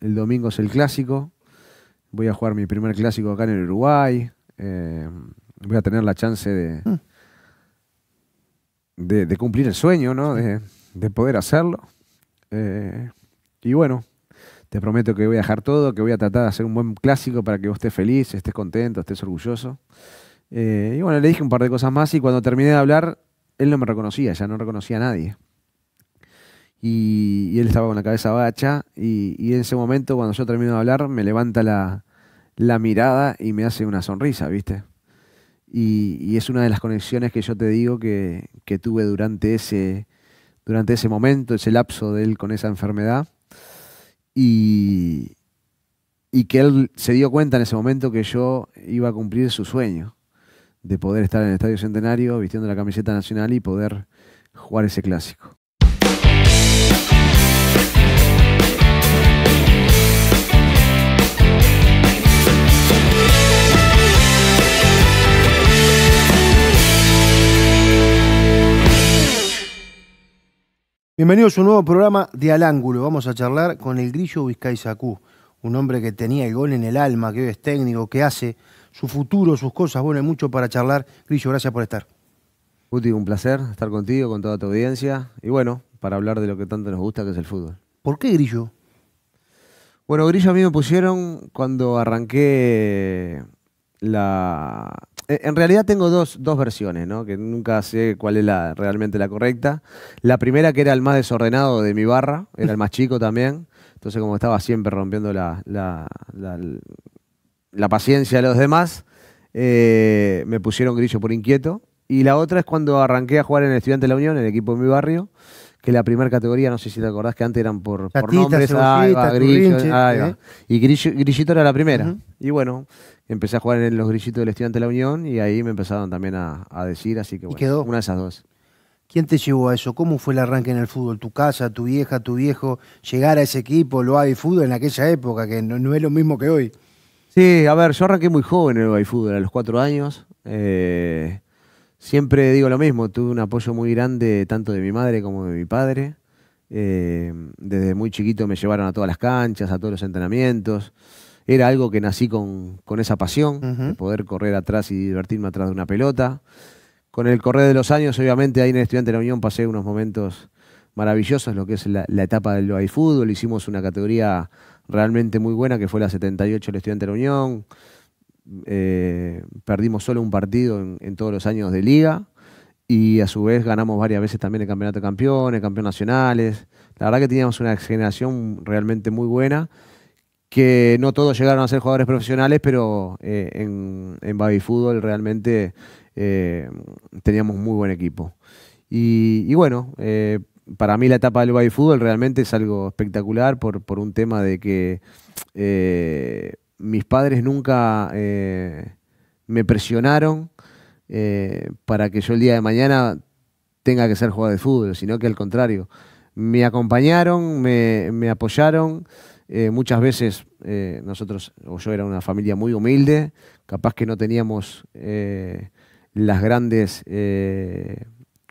El domingo es el clásico. Voy a jugar mi primer clásico acá en el Uruguay. Eh, voy a tener la chance de, cumplir el sueño, ¿no? De, poder hacerlo. Eh, y bueno, te prometo que voy a dejar todo, que voy a tratar de hacer un buen clásico para que vos estés feliz, estés contento, estés orgulloso. Eh, y bueno, le dije un par de cosas más y cuando terminé de hablar, él no me reconocía, ya no reconocía a nadie y, él estaba con la cabeza bacha y, en ese momento cuando yo termino de hablar me levanta la, mirada y me hace una sonrisa, ¿viste? Y, es una de las conexiones que yo te digo que, tuve durante ese, durante ese momento, ese lapso de él con esa enfermedad. Y, y que él se dio cuenta en ese momento que yo iba a cumplir su sueño de poder estar en el Estadio Centenario vistiendo la camiseta nacional y poder jugar ese clásico. Bienvenidos a un nuevo programa de Al Ángulo. Vamos a charlar con el Grillo Vizcaizacú, un hombre que tenía el gol en el alma, que hoy es técnico, que hace su futuro, sus cosas. Bueno, hay mucho para charlar. Grillo, gracias por estar. Guti, un placer estar contigo, con toda tu audiencia. Y bueno, para hablar de lo que tanto nos gusta, que es el fútbol. ¿Por qué Grillo? Bueno, Grillo a mí me pusieron cuando arranqué la, eh, en realidad tengo dos, versiones, ¿no? que nunca sé cuál es la, realmente la correcta. La primera, que era el más desordenado de mi barra, era el más chico también. Entonces, como estaba siempre rompiendo la, la, paciencia de los demás, eh, me pusieron grillo por inquieto. Y la otra es cuando arranqué a jugar en el Estudiante de la Unión, en el equipo de mi barrio que la primera categoría, no sé si te acordás que antes eran por, nombres, Grillo, ¿eh? y Grillito era la primera. Y bueno, empecé a jugar en los Grillitos del Estudiante de la Unión y ahí me empezaron también a, decir, así que bueno, quedó? una de esas dos. ¿Quién te llevó a eso? ¿Cómo fue el arranque en el fútbol? ¿Tu casa, tu vieja, tu viejo? Llegar a ese equipo, lo hay fútbol en aquella época, que no, es lo mismo que hoy. Sí, a ver, yo arranqué muy joven en el Fútbol, a los cuatro años. Eh, Siempre digo lo mismo, tuve un apoyo muy grande tanto de mi madre como de mi padre. Eh, desde muy chiquito me llevaron a todas las canchas, a todos los entrenamientos. Era algo que nací con, esa pasión, de poder correr atrás y divertirme atrás de una pelota. Con el correr de los años, obviamente, ahí en el Estudiante de la Unión pasé unos momentos maravillosos, lo que es la, etapa del fútbol. Hicimos una categoría realmente muy buena, que fue la 78 del Estudiante de la Unión eh, perdimos solo un partido en, todos los años de liga y a su vez ganamos varias veces también el campeonato de campeones, campeones nacionales. La verdad que teníamos una generación realmente muy buena, que no todos llegaron a ser jugadores profesionales, pero eh, en, en Baby Fútbol realmente eh, teníamos muy buen equipo. Y, bueno, para mí la etapa del Baby Fútbol realmente es algo espectacular por, por un tema de que mis padres nunca eh, me presionaron eh, para que yo el día de mañana tenga que ser jugador de fútbol, sino que al contrario, me acompañaron, me, apoyaron. Eh, muchas veces nosotros, o yo era una familia muy humilde, capaz que no teníamos las grandes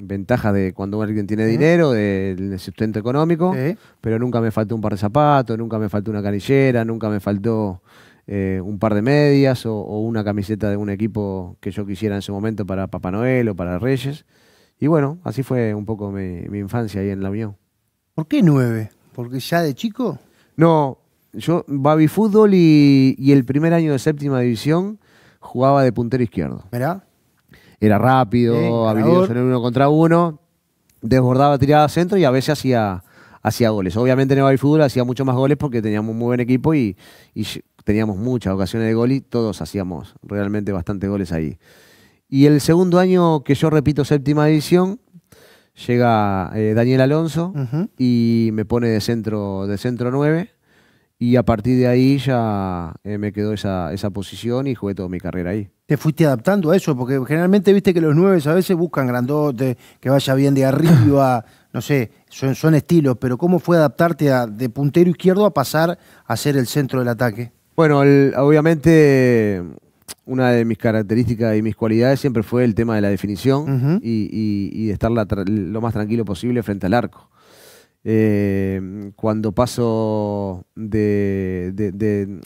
ventajas de cuando alguien tiene dinero, del sustento económico, pero nunca me faltó un par de zapatos, nunca me faltó una canillera, nunca me faltó eh, un par de medias o, una camiseta de un equipo que yo quisiera en su momento para Papá Noel o para Reyes. Y bueno, así fue un poco mi, infancia ahí en La Unión. ¿Por qué nueve? ¿Porque ya de chico? No, yo baby fútbol y, el primer año de séptima división jugaba de puntero izquierdo. ¿Verdad? Era rápido, había habilidoso en uno contra uno, desbordaba tiraba centro y a veces hacía, hacía goles. Obviamente en el baby fútbol hacía mucho más goles porque teníamos un muy buen equipo y teníamos muchas ocasiones de gol y todos hacíamos realmente bastantes goles ahí. Y el segundo año que yo repito séptima edición, llega eh, Daniel Alonso y me pone de centro, de centro 9. Y a partir de ahí ya eh, me quedó esa, esa, posición y jugué toda mi carrera ahí. ¿Te fuiste adaptando a eso? Porque generalmente viste que los nueve a veces buscan grandote, que vaya bien de arriba, no sé, son, son estilos, pero ¿cómo fue adaptarte de puntero izquierdo a pasar a ser el centro del ataque? Bueno, obviamente una de mis características y mis cualidades siempre fue el tema de la definición y, de estar lo más tranquilo posible frente al arco. Eh, cuando paso de,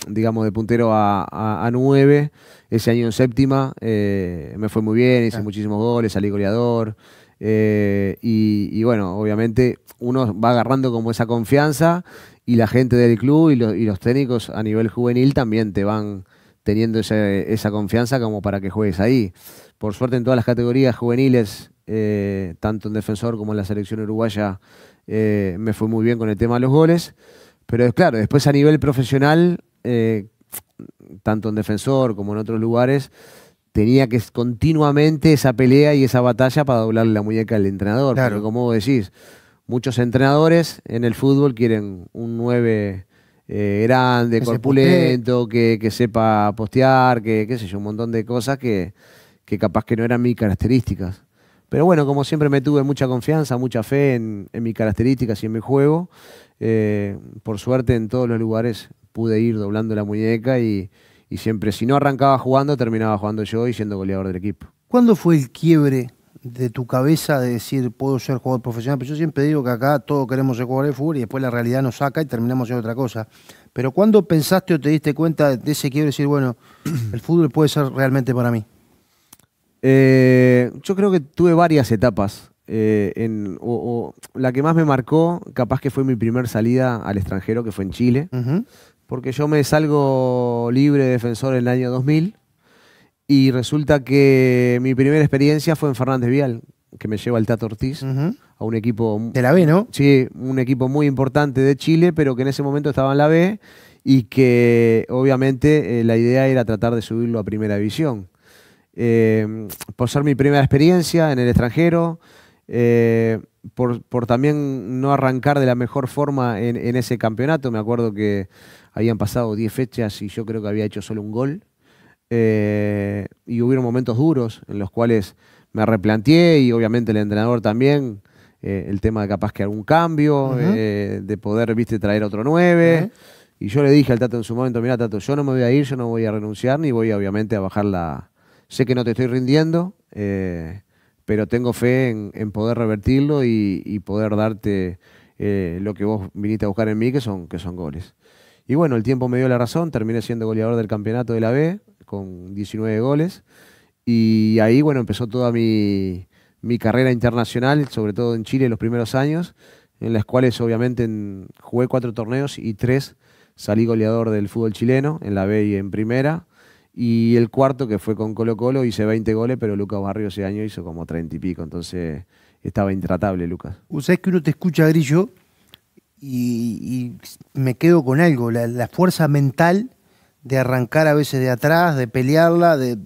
digamos de puntero a, nueve, ese año en séptima, eh, me fue muy bien, hice muchísimos goles, salí goleador. Eh, y, y, bueno, obviamente uno va agarrando como esa confianza y la gente del club y, los técnicos a nivel juvenil también te van teniendo esa confianza como para que juegues ahí. Por suerte en todas las categorías juveniles, eh, tanto en defensor como en la selección uruguaya, eh, me fue muy bien con el tema de los goles. Pero claro, después a nivel profesional, eh, tanto en defensor como en otros lugares, tenía que continuamente esa pelea y esa batalla para doblarle la muñeca al entrenador. Claro. como vos decís, muchos entrenadores en el fútbol quieren un 9 eh, grande, corpulento, que, sepa postear, que qué sé yo, un montón de cosas que, capaz que no eran mis características. Pero bueno, como siempre me tuve mucha confianza, mucha fe en, en mis características y en mi juego. Eh, por suerte en todos los lugares pude ir doblando la muñeca y, y siempre si no arrancaba jugando, terminaba jugando yo y siendo goleador del equipo. ¿Cuándo fue el quiebre de tu cabeza de decir, puedo ser jugador profesional? Pero yo siempre digo que acá todos queremos ser jugadores de fútbol y después la realidad nos saca y terminamos en otra cosa. Pero ¿cuándo pensaste o te diste cuenta de ese quiero decir, bueno, el fútbol puede ser realmente para mí? Eh, yo creo que tuve varias etapas. Eh, en, la que más me marcó, capaz que fue mi primer salida al extranjero, que fue en Chile, porque yo me salgo libre defensor en el año 2000 y resulta que mi primera experiencia fue en Fernández Vial, que me lleva al Tato Ortiz, a un equipo... De la B, ¿no? Sí, un equipo muy importante de Chile, pero que en ese momento estaba en la B y que obviamente eh, la idea era tratar de subirlo a primera división. Em, por ser mi primera experiencia en el extranjero, eh, por, también no arrancar de la mejor forma en, en ese campeonato, me acuerdo que habían pasado 10 fechas y yo creo que había hecho solo un gol eh, y hubieron momentos duros en los cuales me replanteé y obviamente el entrenador también. Eh, el tema de capaz que algún cambio, eh, de poder, viste, traer otro 9. Y yo le dije al Tato en su momento, mira Tato, yo no me voy a ir, yo no voy a renunciar, ni voy obviamente a bajar la... Sé que no te estoy rindiendo, pero tengo fe en, poder revertirlo y, y poder darte lo que vos viniste a buscar en mí, que son, que son goles. Y bueno, el tiempo me dio la razón, terminé siendo goleador del campeonato de la B con 19 goles. Y ahí, bueno, empezó toda mi, carrera internacional, sobre todo en Chile los primeros años, en las cuales obviamente jugué cuatro torneos y tres salí goleador del fútbol chileno, en la B y en primera. Y el cuarto, que fue con Colo Colo, hice 20 goles, pero Lucas Barrio ese año hizo como 30 y pico, entonces estaba intratable Lucas. ¿Ustedes que uno te escucha, Grillo, y, me quedo con algo, la, fuerza mental de arrancar a veces de atrás, de pelearla, de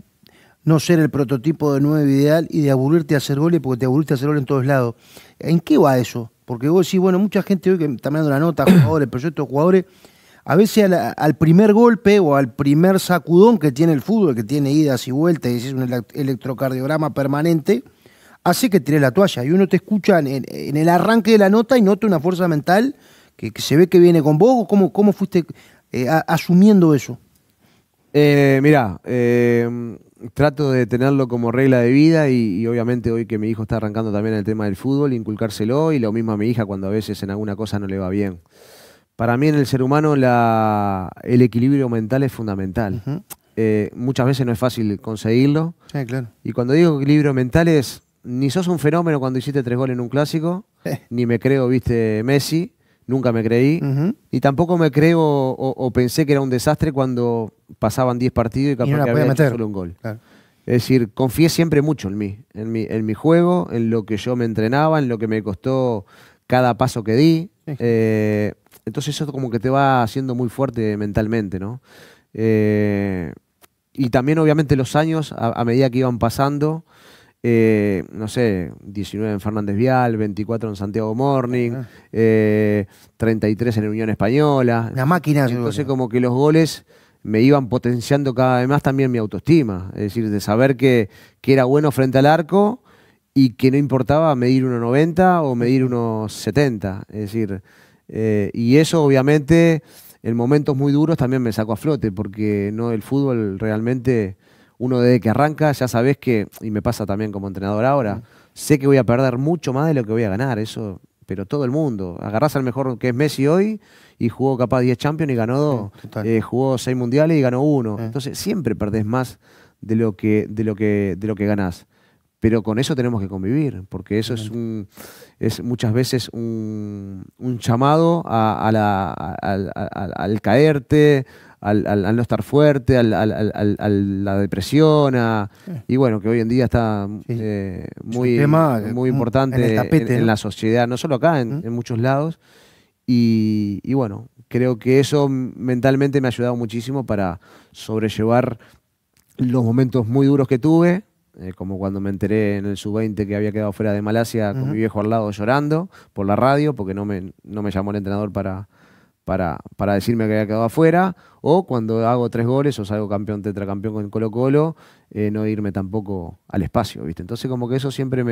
no ser el prototipo de nuevo ideal y de aburrirte a hacer goles porque te aburriste a hacer goles en todos lados. ¿En qué va eso? Porque vos decís, bueno, mucha gente hoy que está dando la nota, jugadores, yo de jugadores, a veces al, al, primer golpe o al primer sacudón que tiene el fútbol, que tiene idas y vueltas y es un electrocardiograma permanente, hace que tire la toalla. Y uno te escucha en, el arranque de la nota y nota una fuerza mental que, se ve que viene con vos. ¿Cómo, cómo fuiste eh, asumiendo eso? Eh, mirá, eh, trato de tenerlo como regla de vida y, obviamente hoy que mi hijo está arrancando también el tema del fútbol, inculcárselo y lo mismo a mi hija cuando a veces en alguna cosa no le va bien. Para mí en el ser humano el equilibrio mental es fundamental. Eh, muchas veces no es fácil conseguirlo. Sí, claro. Y cuando digo equilibrio mental es ni sos un fenómeno cuando hiciste tres goles en un clásico, eh. ni me creo, viste, Messi, nunca me creí, y tampoco me creo o, pensé que era un desastre cuando pasaban 10 partidos y capaz que había solo un gol. Es decir, confié siempre mucho en mí, en mi, juego, en lo que yo me entrenaba, en lo que me costó cada paso que di. Eh, entonces eso como que te va haciendo muy fuerte mentalmente, ¿no? Eh, y también obviamente los años, a medida que iban pasando, eh, no sé, 19 en Fernández Vial, 24 en Santiago Morning, 33 eh, en Unión Española. Una máquina. Entonces como que los goles me iban potenciando cada vez más también mi autoestima, es decir, de saber que, era bueno frente al arco y que no importaba medir 1,90 o medir 1,70, es decir, eh, y eso obviamente en momentos muy duros también me sacó a flote, porque no el fútbol realmente uno de que arranca, ya sabes que, y me pasa también como entrenador ahora, sé que voy a perder mucho más de lo que voy a ganar, eso, pero todo el mundo. Agarrás al mejor que es Messi hoy y jugó capaz 10 Champions y ganó dos, eh, jugó 6 mundiales y ganó uno. Entonces siempre perdés más de lo que, de lo que, de lo que ganás. Pero con eso tenemos que convivir, porque eso es, un, es muchas veces un, un llamado a, la, al caerte, al, no estar fuerte, al, a la depresión, y bueno, que hoy en día está eh, muy, eh, muy mm, importante en, la sociedad, no solo acá, en, ¿Mm? muchos lados. Y, bueno, creo que eso mentalmente me ha ayudado muchísimo para sobrellevar los momentos muy duros que tuve, eh, como cuando me enteré en el sub-20 que había quedado fuera de Malasia con ¿Mm? mi viejo al lado llorando por la radio, porque no me, no me llamó el entrenador para, para, decirme que había quedado afuera, o cuando hago tres goles o salgo campeón, tetracampeón con Colo Colo, eh, no irme tampoco al espacio, ¿viste? Entonces como que eso siempre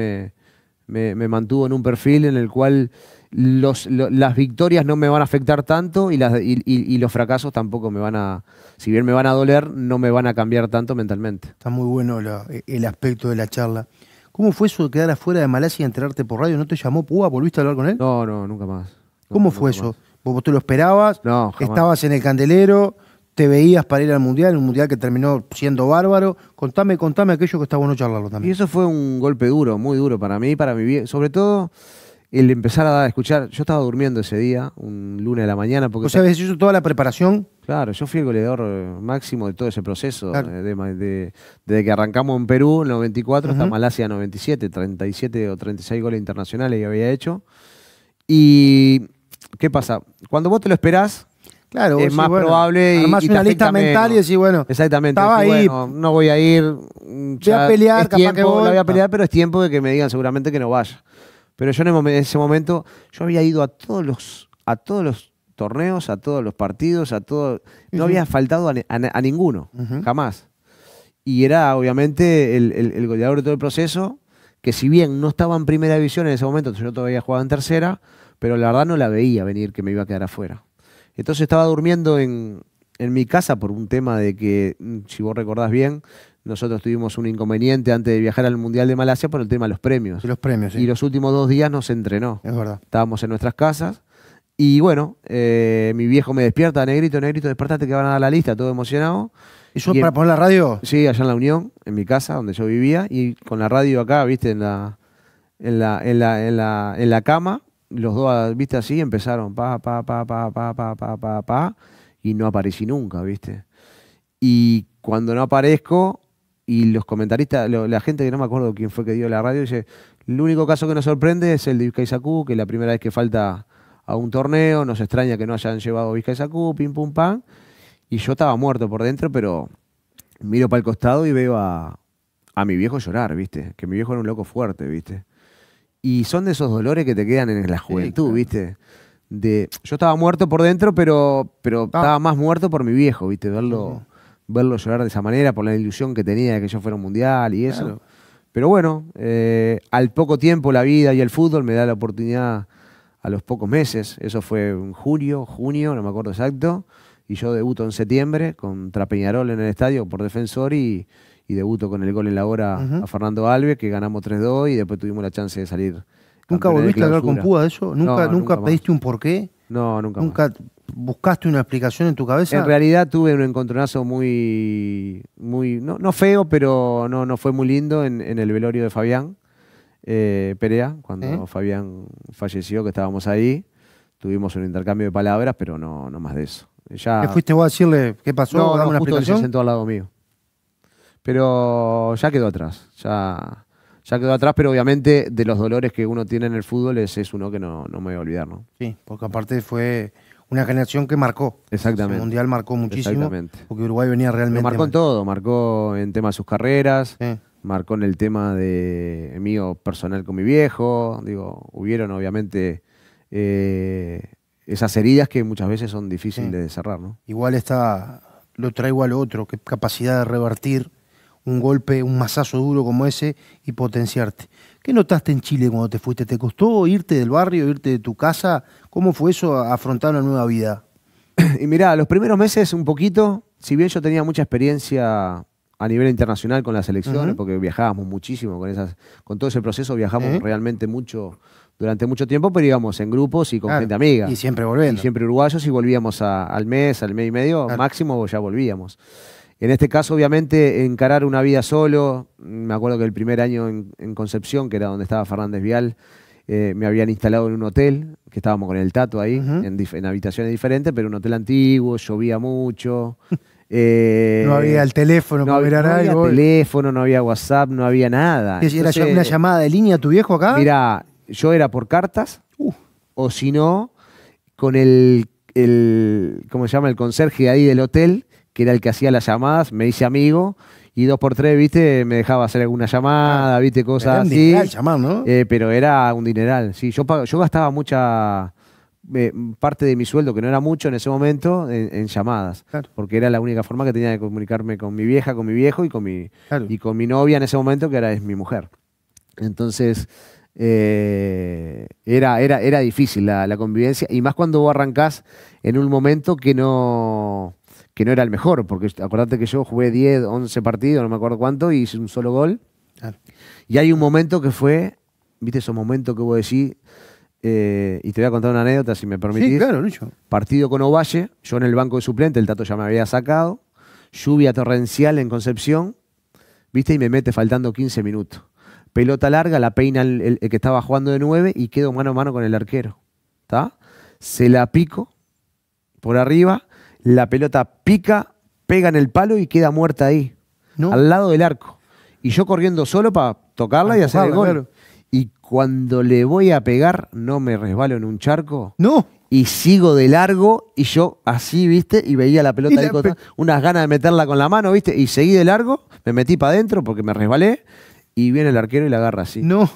me, mantuvo en un perfil en el cual las victorias no me van a afectar tanto y, las, y, los fracasos tampoco me van a, si bien me van a doler, no me van a cambiar tanto mentalmente. Está muy bueno e, el aspecto de la charla. ¿Cómo fue eso de quedar afuera de Malasia y enterarte por radio? ¿No te llamó Púa? ¿Volviste a hablar con él? No, no, nunca más. ¿Cómo fue eso? ¿Vos tú lo esperabas? Estabas en el candelero, te veías para ir al Mundial, un Mundial que terminó siendo bárbaro. Contame, contame aquello que está bueno charlarlo también. Y eso fue un golpe duro, muy duro para mí, para mi vida. Sobre todo el empezar a escuchar, yo estaba durmiendo ese día, un lunes de la mañana. Porque o sea, habías toda la preparación. Claro, yo fui el goleador máximo de todo ese proceso, eh, desde que arrancamos en Perú en 94 hasta Malasia 97, 37 o 36 goles internacionales que había hecho. Y ¿qué pasa? Cuando vos te lo esperás, Claro, es más probable y, y una lista mental y decís, bueno, exactamente, estaba ahí, no voy a ir, voy a pelear, capaz voy, pelear, pero es tiempo de que me digan seguramente que no vaya. Pero yo en ese momento yo había ido a todos los a todos los torneos, a todos los partidos, a todo, no había faltado a, ninguno, jamás. Y era obviamente el, el, goleador de todo el proceso, que si bien no estaba en primera división en ese momento, yo todavía jugaba en tercera pero la verdad no la veía venir que me iba a quedar afuera. Entonces estaba durmiendo en, mi casa por un tema de que, mm, si vos recordás bien, nosotros tuvimos un inconveniente antes de viajar al Mundial de Malasia por el tema de los premios. Y los premios, Y los últimos dos días nos entrenó. Es verdad. Estábamos en nuestras casas. Y bueno, eh, mi viejo me despierta, negrito, negrito, despertate que van a dar la lista, todo emocionado. ¿Y yo para poner la radio? Sí, allá en la Unión, en mi casa, donde yo vivía, y con la radio acá, viste, en la, en la, en la, en la cama, los dos, ah, viste, así empezaron, pa, pa, pa, pa, pa, pa, pa, pa, pa, y no aparecí nunca, viste. Y cuando no aparezco, y los comentaristas, la gente que no me acuerdo quién fue que dio la radio, dice, el único caso que nos sorprende es el de Sacú, que es la primera vez que falta a un torneo, nos extraña que no hayan llevado Sacú, pim, pum, pam, y yo estaba muerto por dentro, pero miro para el costado y veo a mi viejo llorar, viste, que mi viejo era un loco fuerte, viste y son de esos dolores que te quedan en la juventud, ¿viste? De, yo estaba muerto por dentro, pero, pero ah. estaba más muerto por mi viejo, ¿viste? Verlo, verlo llorar de esa manera, por la ilusión que tenía de que yo fuera un mundial y eso. Pero bueno, eh, al poco tiempo la vida y el fútbol me da la oportunidad a los pocos meses. Eso fue en junio, junio, no me acuerdo exacto. Y yo debuto en septiembre contra Peñarol en el estadio por defensor y, y debuto con el gol en la hora a Fernando Alves, que ganamos 3-2 y después tuvimos la chance de salir. ¿Nunca volviste a hablar con Púa de eso? ¿Nunca, nunca, pediste un porqué? No, nunca. ¿Nunca buscaste una explicación en tu cabeza? En realidad tuve un encontronazo muy, muy no, no feo, pero no, no fue muy lindo en, el velorio de Fabián eh, Perea, cuando ¿Eh? Fabián falleció, que estábamos ahí. Tuvimos un intercambio de palabras, pero no, no más de eso. Ya... ¿Qué fuiste vos a decirle qué pasó? No, una justo explicación? Él se lado mío. Pero ya quedó atrás. Ya, ya quedó atrás, pero obviamente de los dolores que uno tiene en el fútbol es, es uno que no, me voy a olvidar, ¿no? Sí, porque aparte fue una generación que marcó. Exactamente. El mundial marcó muchísimo. Porque Uruguay venía realmente. Lo marcó en todo, marcó en tema de sus carreras, marcó en el tema de mío personal con mi viejo. Digo, hubieron obviamente eh, esas heridas que muchas veces son difíciles de cerrar, ¿no? Igual está, lo traigo al otro, qué capacidad de revertir un golpe, un mazazo duro como ese y potenciarte. ¿Qué notaste en Chile cuando te fuiste? ¿Te costó irte del barrio, irte de tu casa? ¿Cómo fue eso, afrontar una nueva vida? Y mirá, los primeros meses un poquito, si bien yo tenía mucha experiencia a nivel internacional con las elecciones, porque viajábamos muchísimo con esas, con todo ese proceso viajamos realmente mucho durante mucho tiempo, pero íbamos en grupos y con gente amiga. Y siempre volviendo. Y siempre uruguayos y volvíamos al mes, al mes y medio, máximo ya volvíamos. En este caso, obviamente, encarar una vida solo, me acuerdo que el primer año en, Concepción, que era donde estaba Fernández Vial, eh, me habían instalado en un hotel, que estábamos con el Tato ahí, en, habitaciones diferentes, pero un hotel antiguo, llovía mucho. Eh, no había el teléfono no, no había teléfono, no había WhatsApp, no había nada. ¿Era una llamada de línea a tu viejo acá? Mira, yo era por cartas, o si no, con el, el, ¿cómo se llama? El conserje ahí del hotel, que era el que hacía las llamadas, me hice amigo y dos por tres, viste, me dejaba hacer alguna llamada, ah, viste, cosas así. llamar, eh, pero era un dineral, sí. Yo, yo gastaba mucha eh, parte de mi sueldo, que no era mucho en ese momento, en, llamadas. Porque era la única forma que tenía de comunicarme con mi vieja, con mi viejo y con mi, y con mi novia en ese momento, que ahora es mi mujer. Entonces, eh, era, era, era difícil la, la convivencia. Y más cuando vos arrancás en un momento que no que no era el mejor, porque acordate que yo jugué 10, 11 partidos, no me acuerdo cuánto, y hice un solo gol. Y hay un momento que fue, viste esos momentos que vos decís, eh, y te voy a contar una anécdota si me permitís. Sí, claro, Partido con Ovalle, yo en el banco de suplente, el Tato ya me había sacado, lluvia torrencial en Concepción, viste, y me mete faltando 15 minutos. Pelota larga, la peina el, que estaba jugando de 9 y quedo mano a mano con el arquero. ¿Está? Se la pico por arriba, la pelota pica, pega en el palo y queda muerta ahí, ¿No? al lado del arco. Y yo corriendo solo para tocarla y hacer el gol. Y cuando le voy a pegar, no me resbalo en un charco. No. Y sigo de largo y yo así, ¿viste? Y veía la pelota ahí, unas ganas de meterla con la mano, ¿viste? Y seguí de largo, me metí para adentro porque me resbalé y viene el arquero y la agarra así. No.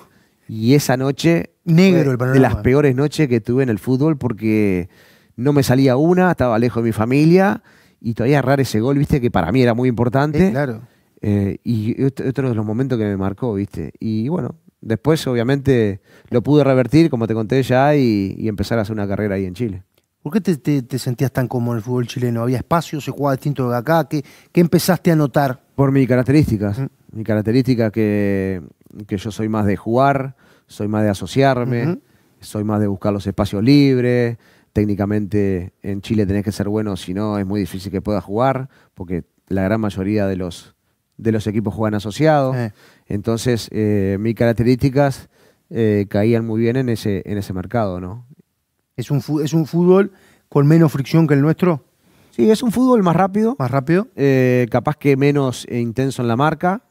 Y esa noche... Negro De las peores noches que tuve en el fútbol porque no me salía una, estaba lejos de mi familia y todavía errar ese gol, viste, que para mí era muy importante. claro. Eh, y otro de los momentos que me marcó, viste. Y bueno, después obviamente lo pude revertir, como te conté ya, y, empezar a hacer una carrera ahí en Chile. ¿Por qué te, sentías tan cómodo en el fútbol chileno? ¿Había espacio? ¿Se jugaba distinto de acá? ¿Qué, empezaste a notar? Por mis características. Mm. Mi característica que, que, yo soy más de jugar, soy más de asociarme, soy más de buscar los espacios libres técnicamente en Chile tenés que ser bueno, si no es muy difícil que puedas jugar, porque la gran mayoría de los, de los equipos juegan asociados. Entonces, eh, mis características eh, caían muy bien en ese, en ese mercado, ¿no? ¿Es un, ¿Es un fútbol con menos fricción que el nuestro? Sí, es un fútbol más rápido. Más rápido. Eh, capaz que menos e intenso en la marca.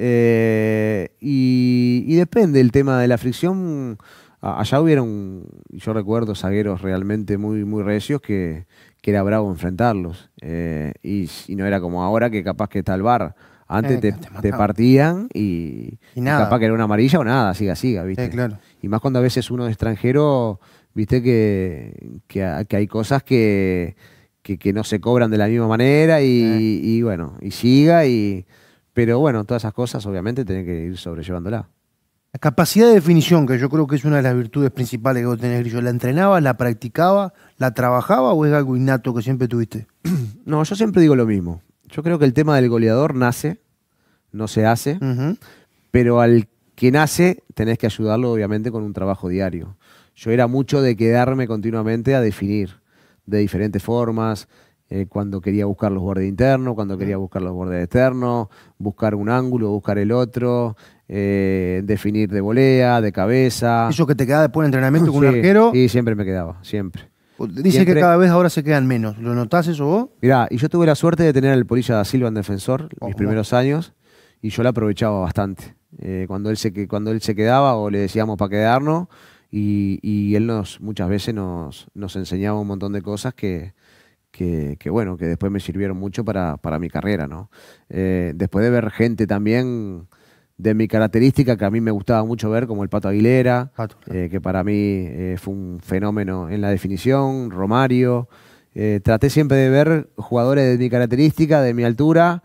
Y, y depende el tema de la fricción Allá hubieron, yo recuerdo, zagueros realmente muy, muy recios que, era bravo enfrentarlos. Eh, y, no era como ahora que capaz que está el bar. Antes eh, te, partían y, nada. capaz que era una amarilla o nada, siga, siga, ¿viste? Y más cuando a veces uno extranjero, ¿viste? Que, que, hay cosas que, que, no se cobran de la misma manera y, bueno, y siga. y Pero bueno, todas esas cosas obviamente tienen que ir sobrellevándola. La capacidad de definición, que yo creo que es una de las virtudes principales que vos tenés, Grillo, ¿la entrenaba, la practicaba, la trabajaba o es algo innato que siempre tuviste? No, yo siempre digo lo mismo. Yo creo que el tema del goleador nace, no se hace, pero al que nace tenés que ayudarlo obviamente con un trabajo diario. Yo era mucho de quedarme continuamente a definir de diferentes formas, eh, cuando quería buscar los bordes internos, cuando quería buscar los bordes externos, buscar un ángulo, buscar el otro, eh, definir de volea, de cabeza. Eso que te quedaba después del entrenamiento con un arquero. Y siempre me quedaba, siempre. Dice que cada vez ahora se quedan menos. ¿Lo notás eso vos? Mirá, y yo tuve la suerte de tener al Polilla da Silva en defensor mis primeros años y yo lo aprovechaba bastante. Eh, cuando, él se, cuando él se quedaba o le decíamos para quedarnos y, y, él nos muchas veces nos, nos enseñaba un montón de cosas que, que, bueno, que después me sirvieron mucho para, para mi carrera, ¿no? Eh, después de ver gente también de mi característica que a mí me gustaba mucho ver, como el Pato Aguilera, eh, que para mí eh, fue un fenómeno en la definición, Romario. Eh, traté siempre de ver jugadores de mi característica, de mi altura,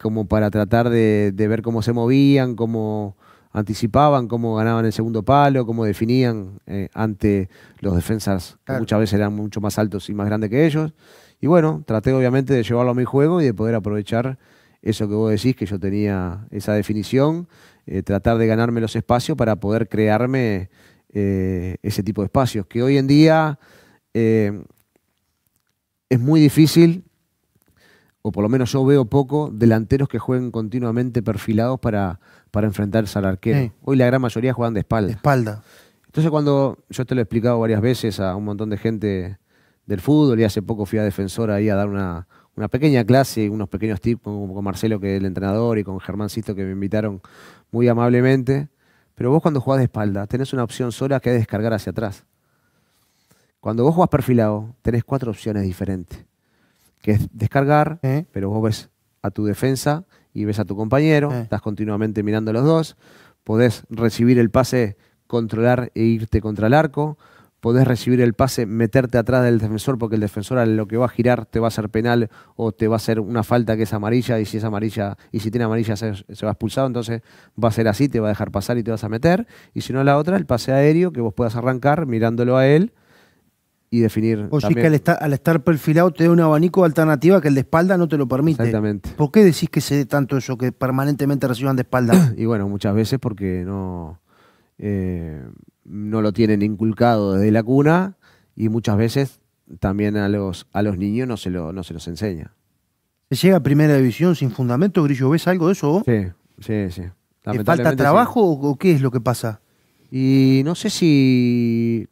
como para tratar de, ver cómo se movían, cómo anticipaban, cómo ganaban el segundo palo, cómo definían ante los defensas, que muchas veces eran mucho más altos y más grandes que ellos. Y bueno, traté obviamente de llevarlo a mi juego y de poder aprovechar eso que vos decís, que yo tenía esa definición, eh, tratar de ganarme los espacios para poder crearme eh, ese tipo de espacios, que hoy en día eh, es muy difícil, o por lo menos yo veo poco, delanteros que jueguen continuamente perfilados para, para enfrentarse al arquero. Hoy la gran mayoría juegan de espalda. De espalda. Entonces cuando, yo te lo he explicado varias veces a un montón de gente del fútbol y hace poco fui a Defensor ahí a dar una, una pequeña clase, unos pequeños tips con, con Marcelo, que es el entrenador, y con Germán Sisto, que me invitaron muy amablemente. Pero vos cuando jugás de espalda, tenés una opción sola que es descargar hacia atrás. Cuando vos jugás perfilado, tenés cuatro opciones diferentes. Que es descargar, pero vos ves a tu defensa y ves a tu compañero, estás continuamente mirando a los dos, podés recibir el pase, controlar e irte contra el arco podés recibir el pase, meterte atrás del defensor, porque el defensor a lo que va a girar te va a hacer penal o te va a hacer una falta que es amarilla, y si es amarilla, y si tiene amarilla se, se va expulsado, entonces va a ser así, te va a dejar pasar y te vas a meter. Y si no la otra, el pase aéreo, que vos puedas arrancar mirándolo a él y definir. O sí que al estar, al estar, perfilado te da un abanico de alternativa que el de espalda no te lo permite. Exactamente. ¿Por qué decís que se dé tanto eso, que permanentemente reciban de espalda? y bueno, muchas veces porque no eh, no lo tienen inculcado desde la cuna y muchas veces también a los, a los niños no se, lo, no se los enseña. ¿Se llega a primera división sin fundamento, Grillo? ¿Ves algo de eso vos? Sí, sí, sí. falta trabajo o qué es lo que pasa? Y no sé si,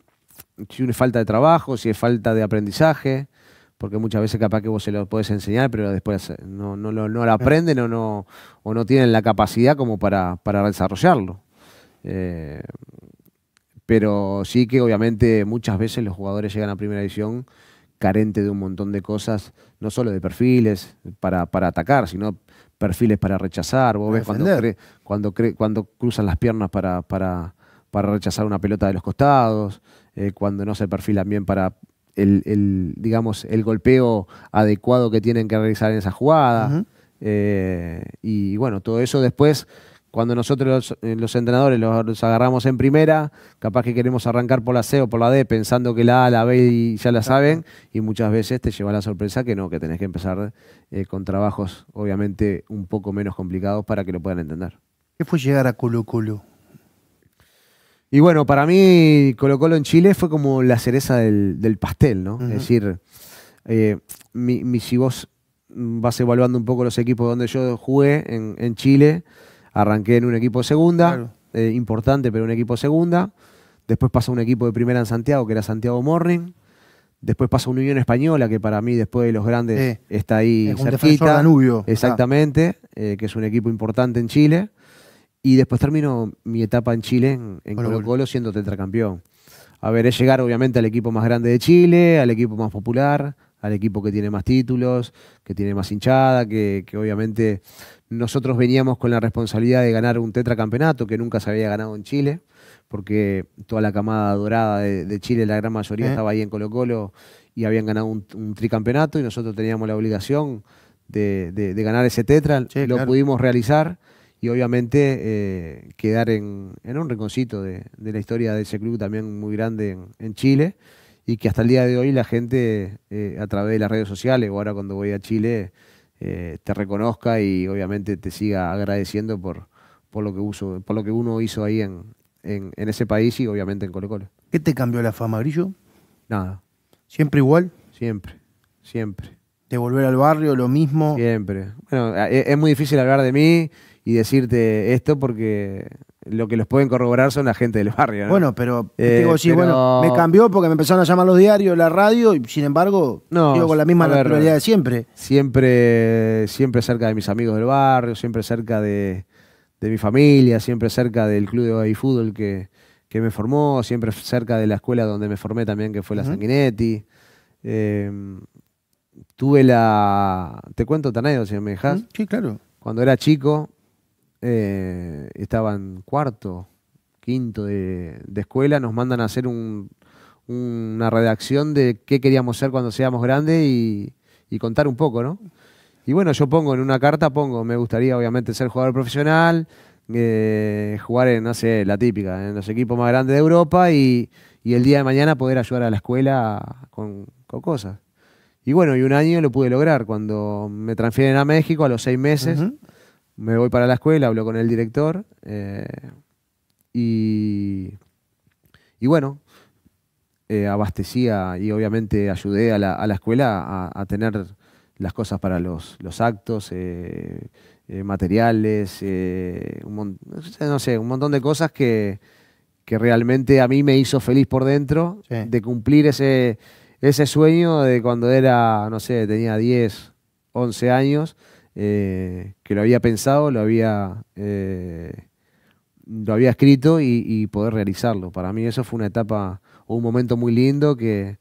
si es falta de trabajo, si es falta de aprendizaje, porque muchas veces capaz que vos se lo podés enseñar, pero después no, lo aprenden o no, o no tienen la capacidad como para desarrollarlo. Eh, pero sí que obviamente muchas veces los jugadores llegan a primera división carente de un montón de cosas, no solo de perfiles para, atacar, sino perfiles para rechazar. Vos ves cuando, cuando, cruzan las piernas para, rechazar una pelota de los costados, eh, cuando no se perfilan bien para el, digamos, el golpeo adecuado que tienen que realizar en esa jugada. Eh, y bueno, todo eso después cuando nosotros los, eh, entrenadores los agarramos en primera, capaz que queremos arrancar por la C o por la D pensando que la A, la B y ya la saben, y muchas veces te lleva la sorpresa que no, que tenés que empezar eh, con trabajos obviamente un poco menos complicados para que lo puedan entender. ¿Qué fue llegar a Colo Colo? Y bueno, para mí Colo Colo en Chile fue como la cereza del, pastel, ¿no? Es decir, eh, mi, si vos vas evaluando un poco los equipos donde yo jugué en Chile, Arranqué en un equipo segunda, eh, importante, pero un equipo segunda. Después pasó un equipo de primera en Santiago, que era Santiago Morning. Después pasó una Unión Española, que para mí, después de los grandes, está ahí es un Danubio. Exactamente, eh, que es un equipo importante en Chile. Y después termino mi etapa en Chile, en, Colo, Colo siendo tetracampeón. A ver, es llegar obviamente al equipo más grande de Chile, al equipo más popular, al equipo que tiene más títulos, que tiene más hinchada, que obviamente nosotros veníamos con la responsabilidad de ganar un tetracampeonato que nunca se había ganado en Chile, porque toda la camada dorada de, Chile, la gran mayoría, eh. estaba ahí en Colo Colo y habían ganado un, tricampeonato y nosotros teníamos la obligación de, ganar ese tetra. Lo pudimos realizar y obviamente eh, quedar en, un rinconcito de, la historia de ese club también muy grande en, Chile y que hasta el día de hoy la gente eh, a través de las redes sociales o ahora cuando voy a Chile eh, te reconozca y obviamente te siga agradeciendo por, por, lo, que uso, por lo que uno hizo ahí en, en, ese país y obviamente en Colo Colo. ¿Qué te cambió la fama, Grillo? Nada. ¿Siempre igual? Siempre, siempre. ¿De volver al barrio lo mismo? Siempre. Bueno, eh, es muy difícil hablar de mí y decirte esto porque lo que los pueden corroborar son la gente del barrio. ¿no? Bueno, pero, eh, digo, sí, bueno, me cambió porque me empezaron a llamar los diarios, la radio, y sin embargo, no, sigo con la misma naturalidad de siempre. Siempre, siempre cerca de mis amigos del barrio, siempre cerca de, mi familia, siempre cerca del club de fútbol que, que, me formó, siempre cerca de la escuela donde me formé también, que fue la Sanguinetti. Eh, tuve la. Te cuento tan si me dejas. Sí, claro. Cuando era chico, eh, estaban cuarto, quinto de, escuela, nos mandan a hacer una redacción de qué queríamos ser cuando seamos grandes y, contar un poco, ¿no? Y bueno, yo pongo en una carta, pongo, me gustaría obviamente ser jugador profesional, eh, jugar en, no sé, la típica, en los equipos más grandes de Europa y, y el día de mañana poder ayudar a la escuela con, cosas. Y bueno, y un año lo pude lograr. Cuando me transfieren a México a los seis meses, me voy para la escuela, hablo con el director eh, y, y, bueno, eh, abastecía y obviamente ayudé a la, escuela a, tener las cosas para los, actos, eh, materiales, un no sé, un montón de cosas que, realmente a mí me hizo feliz por dentro de cumplir ese, ese sueño de cuando era, no sé, tenía 10, 11 años eh, que lo había pensado, lo había, eh, lo había escrito y, poder realizarlo. Para mí eso fue una etapa o un momento muy lindo que,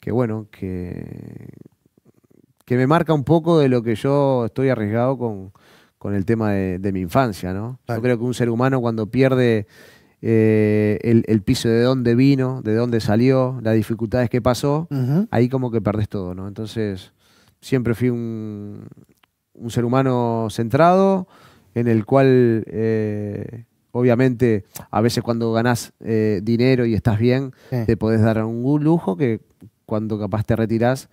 que bueno, que, que me marca un poco de lo que yo estoy arriesgado con, el tema de, mi infancia, ¿no? Yo creo que un ser humano cuando pierde eh, el, piso de dónde vino, de dónde salió, las dificultades que pasó, ahí como que perdés todo, ¿no? Entonces, siempre fui un, un ser humano centrado, en el cual eh, obviamente a veces cuando ganás eh, dinero y estás bien, te podés dar un lujo que cuando capaz te retirás,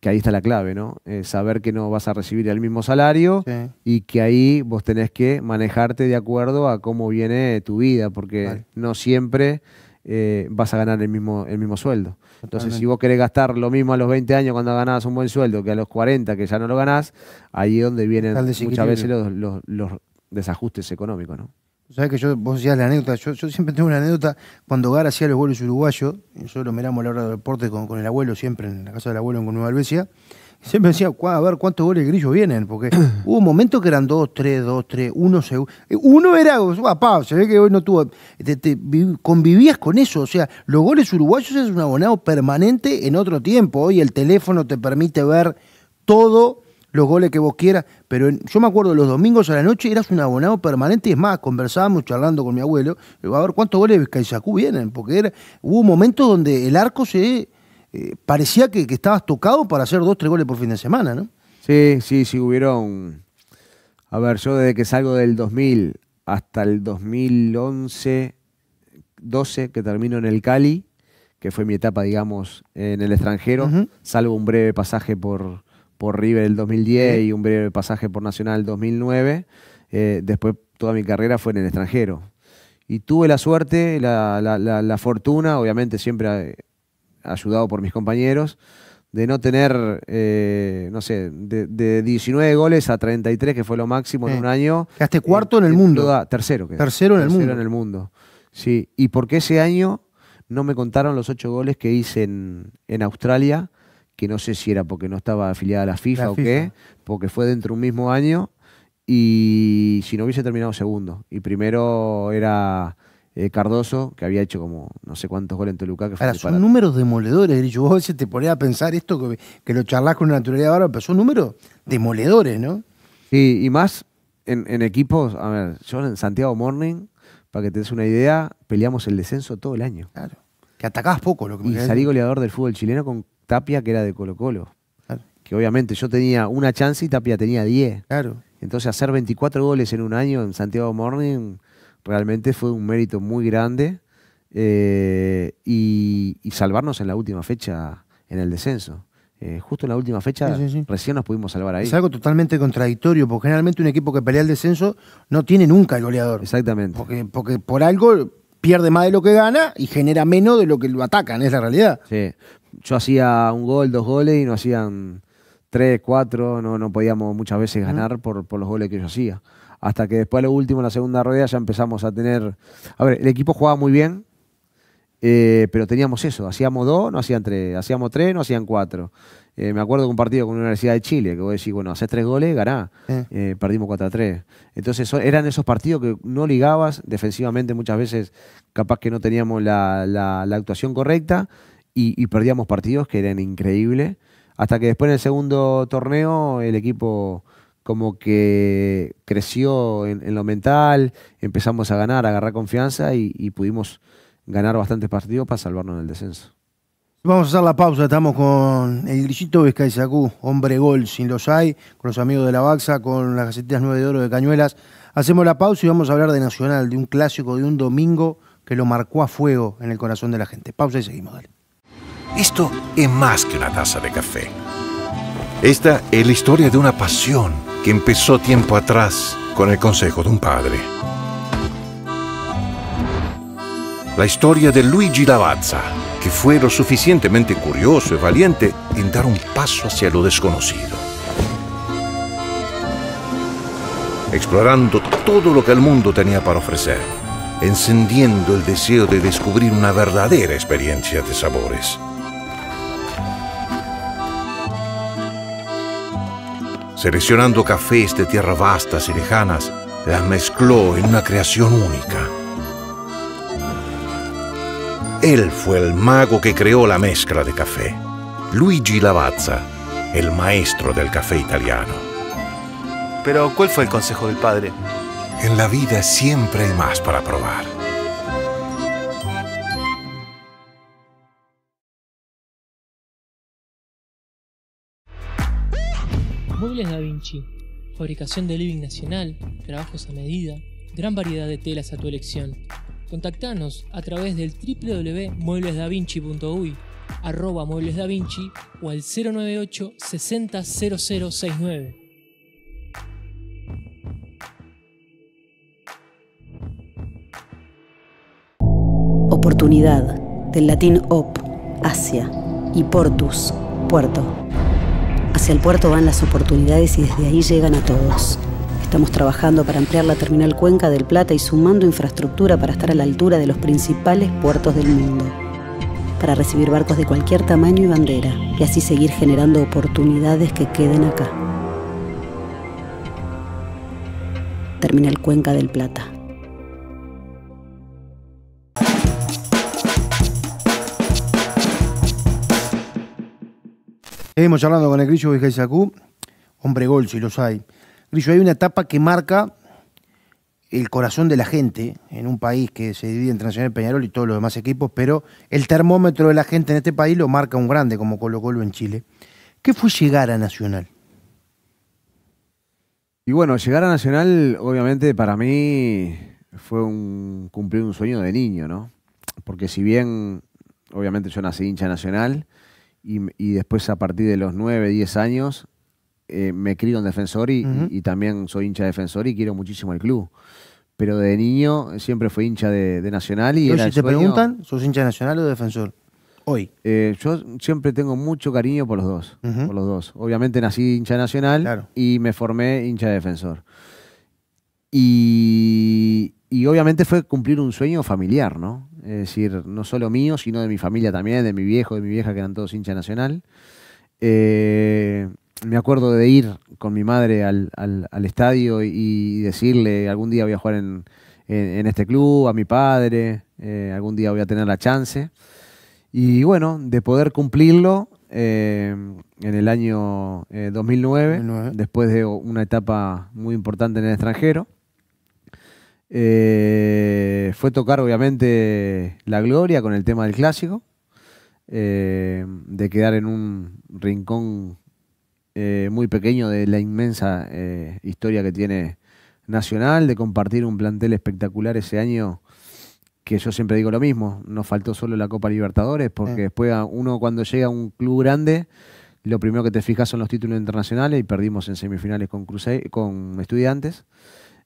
que ahí está la clave, ¿no? saber que no vas a recibir el mismo salario y que ahí vos tenés que manejarte de acuerdo a cómo viene tu vida, porque no siempre eh, vas a ganar el mismo, el mismo sueldo. Entonces, si vos querés gastar lo mismo a los 20 años cuando ganabas un buen sueldo que a los 40 que ya no lo ganás, ahí es donde vienen muchas veces los, desajustes económicos, ¿no? Sabes que yo, vos decías la anécdota, yo, siempre tengo una anécdota, cuando Gara hacía los vuelos uruguayos, nosotros miramos a la hora de deporte con, con, el abuelo, siempre en la casa del abuelo en Nueva Albesia, Siempre decía, a ver cuántos goles grillos vienen, porque hubo momentos que eran dos tres dos tres 1, uno era, se ve que hoy no tuvo, convivías con eso, o sea, los goles uruguayos es un abonado permanente en otro tiempo, hoy el teléfono te permite ver todos los goles que vos quieras, pero yo me acuerdo los domingos a la noche eras un abonado permanente, y es más, conversábamos charlando con mi abuelo, a ver cuántos goles de vienen, porque hubo momentos donde el arco se eh, parecía que, estabas tocado para hacer dos, tres goles por fin de semana, ¿no? Sí, sí, sí, hubieron. A ver, yo desde que salgo del 2000 hasta el 2011, 12, que termino en el Cali, que fue mi etapa, digamos, en el extranjero, salvo un breve pasaje por, por River el 2010 y un breve pasaje por Nacional el 2009. Eh, después toda mi carrera fue en el extranjero. Y tuve la suerte, la, la fortuna, obviamente siempre eh, ayudado por mis compañeros, de no tener, eh, no sé, de, 19 goles a 33, que fue lo máximo en eh, un año. Quedaste eh, cuarto en el mundo. tercero. tercero en el tercero mundo. en el mundo. Sí, y porque ese año no me contaron los ocho goles que hice en, Australia, que no sé si era porque no estaba afiliada a la FIFA o qué, porque fue dentro de un mismo año, y si no hubiese terminado segundo. Y primero era eh, Cardoso, que había hecho como no sé cuántos goles en Toluca. Que fue Ahora, son números demoledores, eh, Grillo. Vos te ponés a pensar esto, que, lo charlas con una naturalidad bárbara, pero son números demoledores, ¿no? Sí, y más en, equipos. A ver, yo en Santiago Morning, para que te des una idea, peleamos el descenso todo el año. Claro. Que atacabas poco, lo que Y salí goleador del fútbol chileno con Tapia, que era de Colo-Colo. Que obviamente yo tenía una chance y Tapia tenía 10. Claro. Entonces hacer 24 goles en un año en Santiago Morning Realmente fue un mérito muy grande eh, y, salvarnos en la última fecha en el descenso. Eh, justo en la última fecha recién nos pudimos salvar ahí. Es algo totalmente contradictorio, porque generalmente un equipo que pelea el descenso no tiene nunca el goleador. Exactamente. Porque, por algo pierde más de lo que gana y genera menos de lo que lo atacan, es la realidad. Sí. Yo hacía un gol, dos goles y nos hacían tres, cuatro, no, no podíamos muchas veces ganar por los goles que yo hacía hasta que después de lo último, en la segunda rueda, ya empezamos a tener... A ver, el equipo jugaba muy bien, eh, pero teníamos eso, hacíamos dos, no hacían tres, hacíamos tres, no hacían cuatro. Eh, me acuerdo de un partido con la Universidad de Chile, que vos decís, bueno, haces tres goles, ganás. Eh, perdimos 4 a 3. Entonces eran esos partidos que no ligabas, defensivamente muchas veces capaz que no teníamos la, actuación correcta y, y, perdíamos partidos que eran increíbles. Hasta que después en el segundo torneo el equipo como que creció en, lo mental, empezamos a ganar, a agarrar confianza y, pudimos ganar bastantes partidos para salvarnos en el descenso. Vamos a hacer la pausa, estamos con el Grillito Vizcaizacú, hombre gol, sin los hay, con los amigos de la Baxa, con las Gacetillas 9 de Oro de Cañuelas. Hacemos la pausa y vamos a hablar de Nacional, de un clásico, de un domingo que lo marcó a fuego en el corazón de la gente. Pausa y seguimos, dale. Esto es más que una taza de café. Esta es la historia de una pasión que empezó tiempo atrás con el consejo de un padre. La historia de Luigi Lavazza, que fue lo suficientemente curioso y valiente en dar un paso hacia lo desconocido. Explorando todo lo que el mundo tenía para ofrecer, encendiendo el deseo de descubrir una verdadera experiencia de sabores. Seleccionando cafés de tierras vastas y lejanas, las mezcló en una creación única. Él fue el mago que creó la mezcla de café, Luigi Lavazza, el maestro del café italiano. Pero, ¿cuál fue el consejo del padre? En la vida siempre hay más para probar. Muebles Da Vinci, fabricación de living nacional, trabajos a medida, gran variedad de telas a tu elección. Contactanos a través del www.mueblesdavinci.uy, arroba Vinci o al 098 600069. Oportunidad del latín op, Asia y portus, puerto. Desde el puerto van las oportunidades y desde ahí llegan a todos. Estamos trabajando para ampliar la terminal Cuenca del Plata y sumando infraestructura para estar a la altura de los principales puertos del mundo, para recibir barcos de cualquier tamaño y bandera, y así seguir generando oportunidades que queden acá. Terminal Cuenca del Plata. Seguimos charlando con el Grillo Sacú, Hombre gol, si los hay. Grillo, hay una etapa que marca el corazón de la gente ¿eh? en un país que se divide entre Nacional Peñarol y todos los demás equipos, pero el termómetro de la gente en este país lo marca un grande como Colo Colo en Chile. ¿Qué fue llegar a Nacional? Y bueno, llegar a Nacional, obviamente, para mí fue un cumplir un sueño de niño, ¿no? Porque si bien, obviamente, yo nací hincha nacional, y, después a partir de los 9, 10 años eh, me crío en defensor y, también soy hincha de defensor y quiero muchísimo el club. Pero de niño siempre fui hincha de, Nacional y... si te preguntan, ¿sos hincha Nacional o defensor? Hoy. Eh, yo siempre tengo mucho cariño por los dos. Por los dos. Obviamente nací hincha Nacional y me formé hincha de defensor. Y, y obviamente fue cumplir un sueño familiar, ¿no? Es decir, no solo mío, sino de mi familia también, de mi viejo, de mi vieja, que eran todos hincha nacional. Eh, me acuerdo de ir con mi madre al, al, estadio y decirle, algún día voy a jugar en, este club, a mi padre, eh, algún día voy a tener la chance. Y bueno, de poder cumplirlo eh, en el año 2009, después de una etapa muy importante en el extranjero. Eh, fue tocar, obviamente, la gloria con el tema del clásico, eh, de quedar en un rincón eh, muy pequeño de la inmensa historia que tiene Nacional, de compartir un plantel espectacular ese año que yo siempre digo lo mismo, nos faltó solo la Copa Libertadores, porque después uno cuando llega a un club grande, lo primero que te fijas son los títulos internacionales y perdimos en semifinales con, con estudiantes.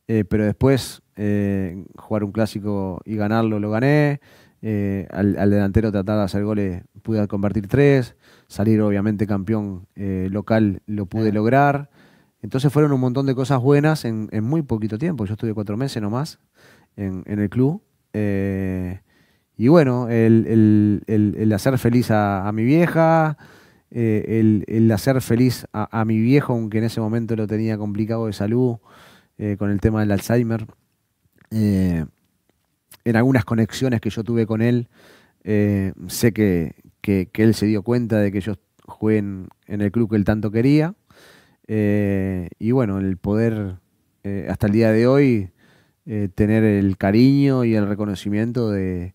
Eh, pero después eh, jugar un clásico y ganarlo lo gané, eh, al, delantero tratar de hacer goles pude convertir tres, salir obviamente campeón local lo pude lograr. Entonces fueron un montón de cosas buenas en, muy poquito tiempo, yo estuve cuatro meses nomás en, en el club. y bueno, el, hacer feliz a, mi vieja, el, hacer feliz a, a, mi viejo, aunque en ese momento lo tenía complicado de salud, eh, con el tema del Alzheimer. Eh, en algunas conexiones que yo tuve con él, eh, sé que, él se dio cuenta de que yo jugué en, el club que él tanto quería. y bueno, el poder hasta el día de hoy tener el cariño y el reconocimiento de,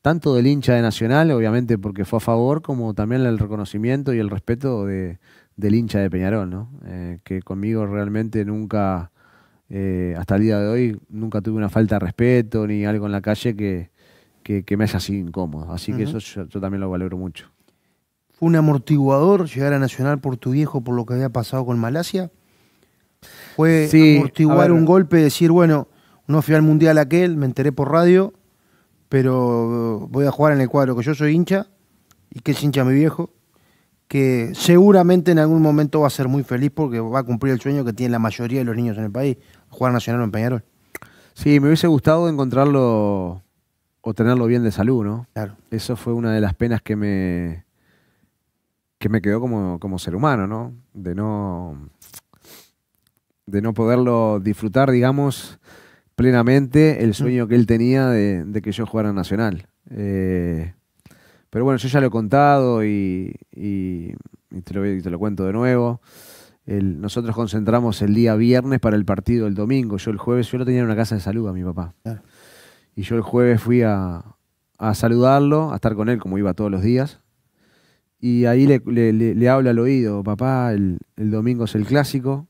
tanto del hincha de Nacional, obviamente porque fue a favor, como también el reconocimiento y el respeto del hincha de Peñarol, que conmigo realmente nunca eh, hasta el día de hoy nunca tuve una falta de respeto ni algo en la calle que, me haya así incómodo. Así que eso yo, también lo valoro mucho. ¿Fue un amortiguador llegar a Nacional por tu viejo por lo que había pasado con Malasia? ¿Fue amortiguar un golpe, decir, bueno, no fui al Mundial aquel, me enteré por radio, pero voy a jugar en el cuadro que yo soy hincha y que es hincha mi viejo? que seguramente en algún momento va a ser muy feliz porque va a cumplir el sueño que tiene la mayoría de los niños en el país, jugar nacional o en Peñarol. Sí, me hubiese gustado encontrarlo o tenerlo bien de salud, ¿no? Claro. Eso fue una de las penas que me, que me quedó como, ser humano, ¿no? De no de no poderlo disfrutar, digamos, plenamente el sueño que él tenía de, que yo jugara nacional. Eh, pero bueno, yo ya lo he contado y, te, lo, te, lo, cuento de nuevo. nosotros concentramos el día viernes para el partido el domingo. Yo el jueves, yo lo tenía en una casa de salud a mi papá. Y yo el jueves fui a, a, saludarlo, a estar con él como iba todos los días. Y ahí le, le, habla al oído, papá, el, domingo es el clásico.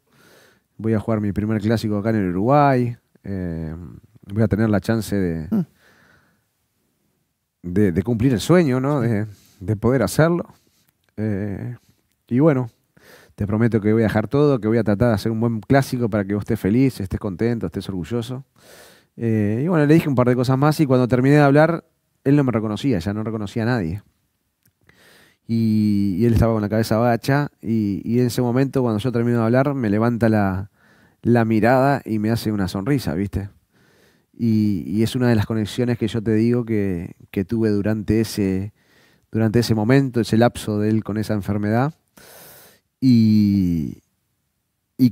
Voy a jugar mi primer clásico acá en el Uruguay. Eh, voy a tener la chance de... Mm de, cumplir el sueño, ¿no? De, poder hacerlo. Eh, y bueno, te prometo que voy a dejar todo, que voy a tratar de hacer un buen clásico para que vos estés feliz, estés contento, estés orgulloso. Eh, y bueno, le dije un par de cosas más y cuando terminé de hablar, él no me reconocía, ya no reconocía a nadie. Y, él estaba con la cabeza bacha y, en ese momento, cuando yo termino de hablar, me levanta la mirada y me hace una sonrisa, ¿viste? Y, es una de las conexiones que yo te digo que, tuve durante ese, durante ese momento, ese lapso de él con esa enfermedad. Y,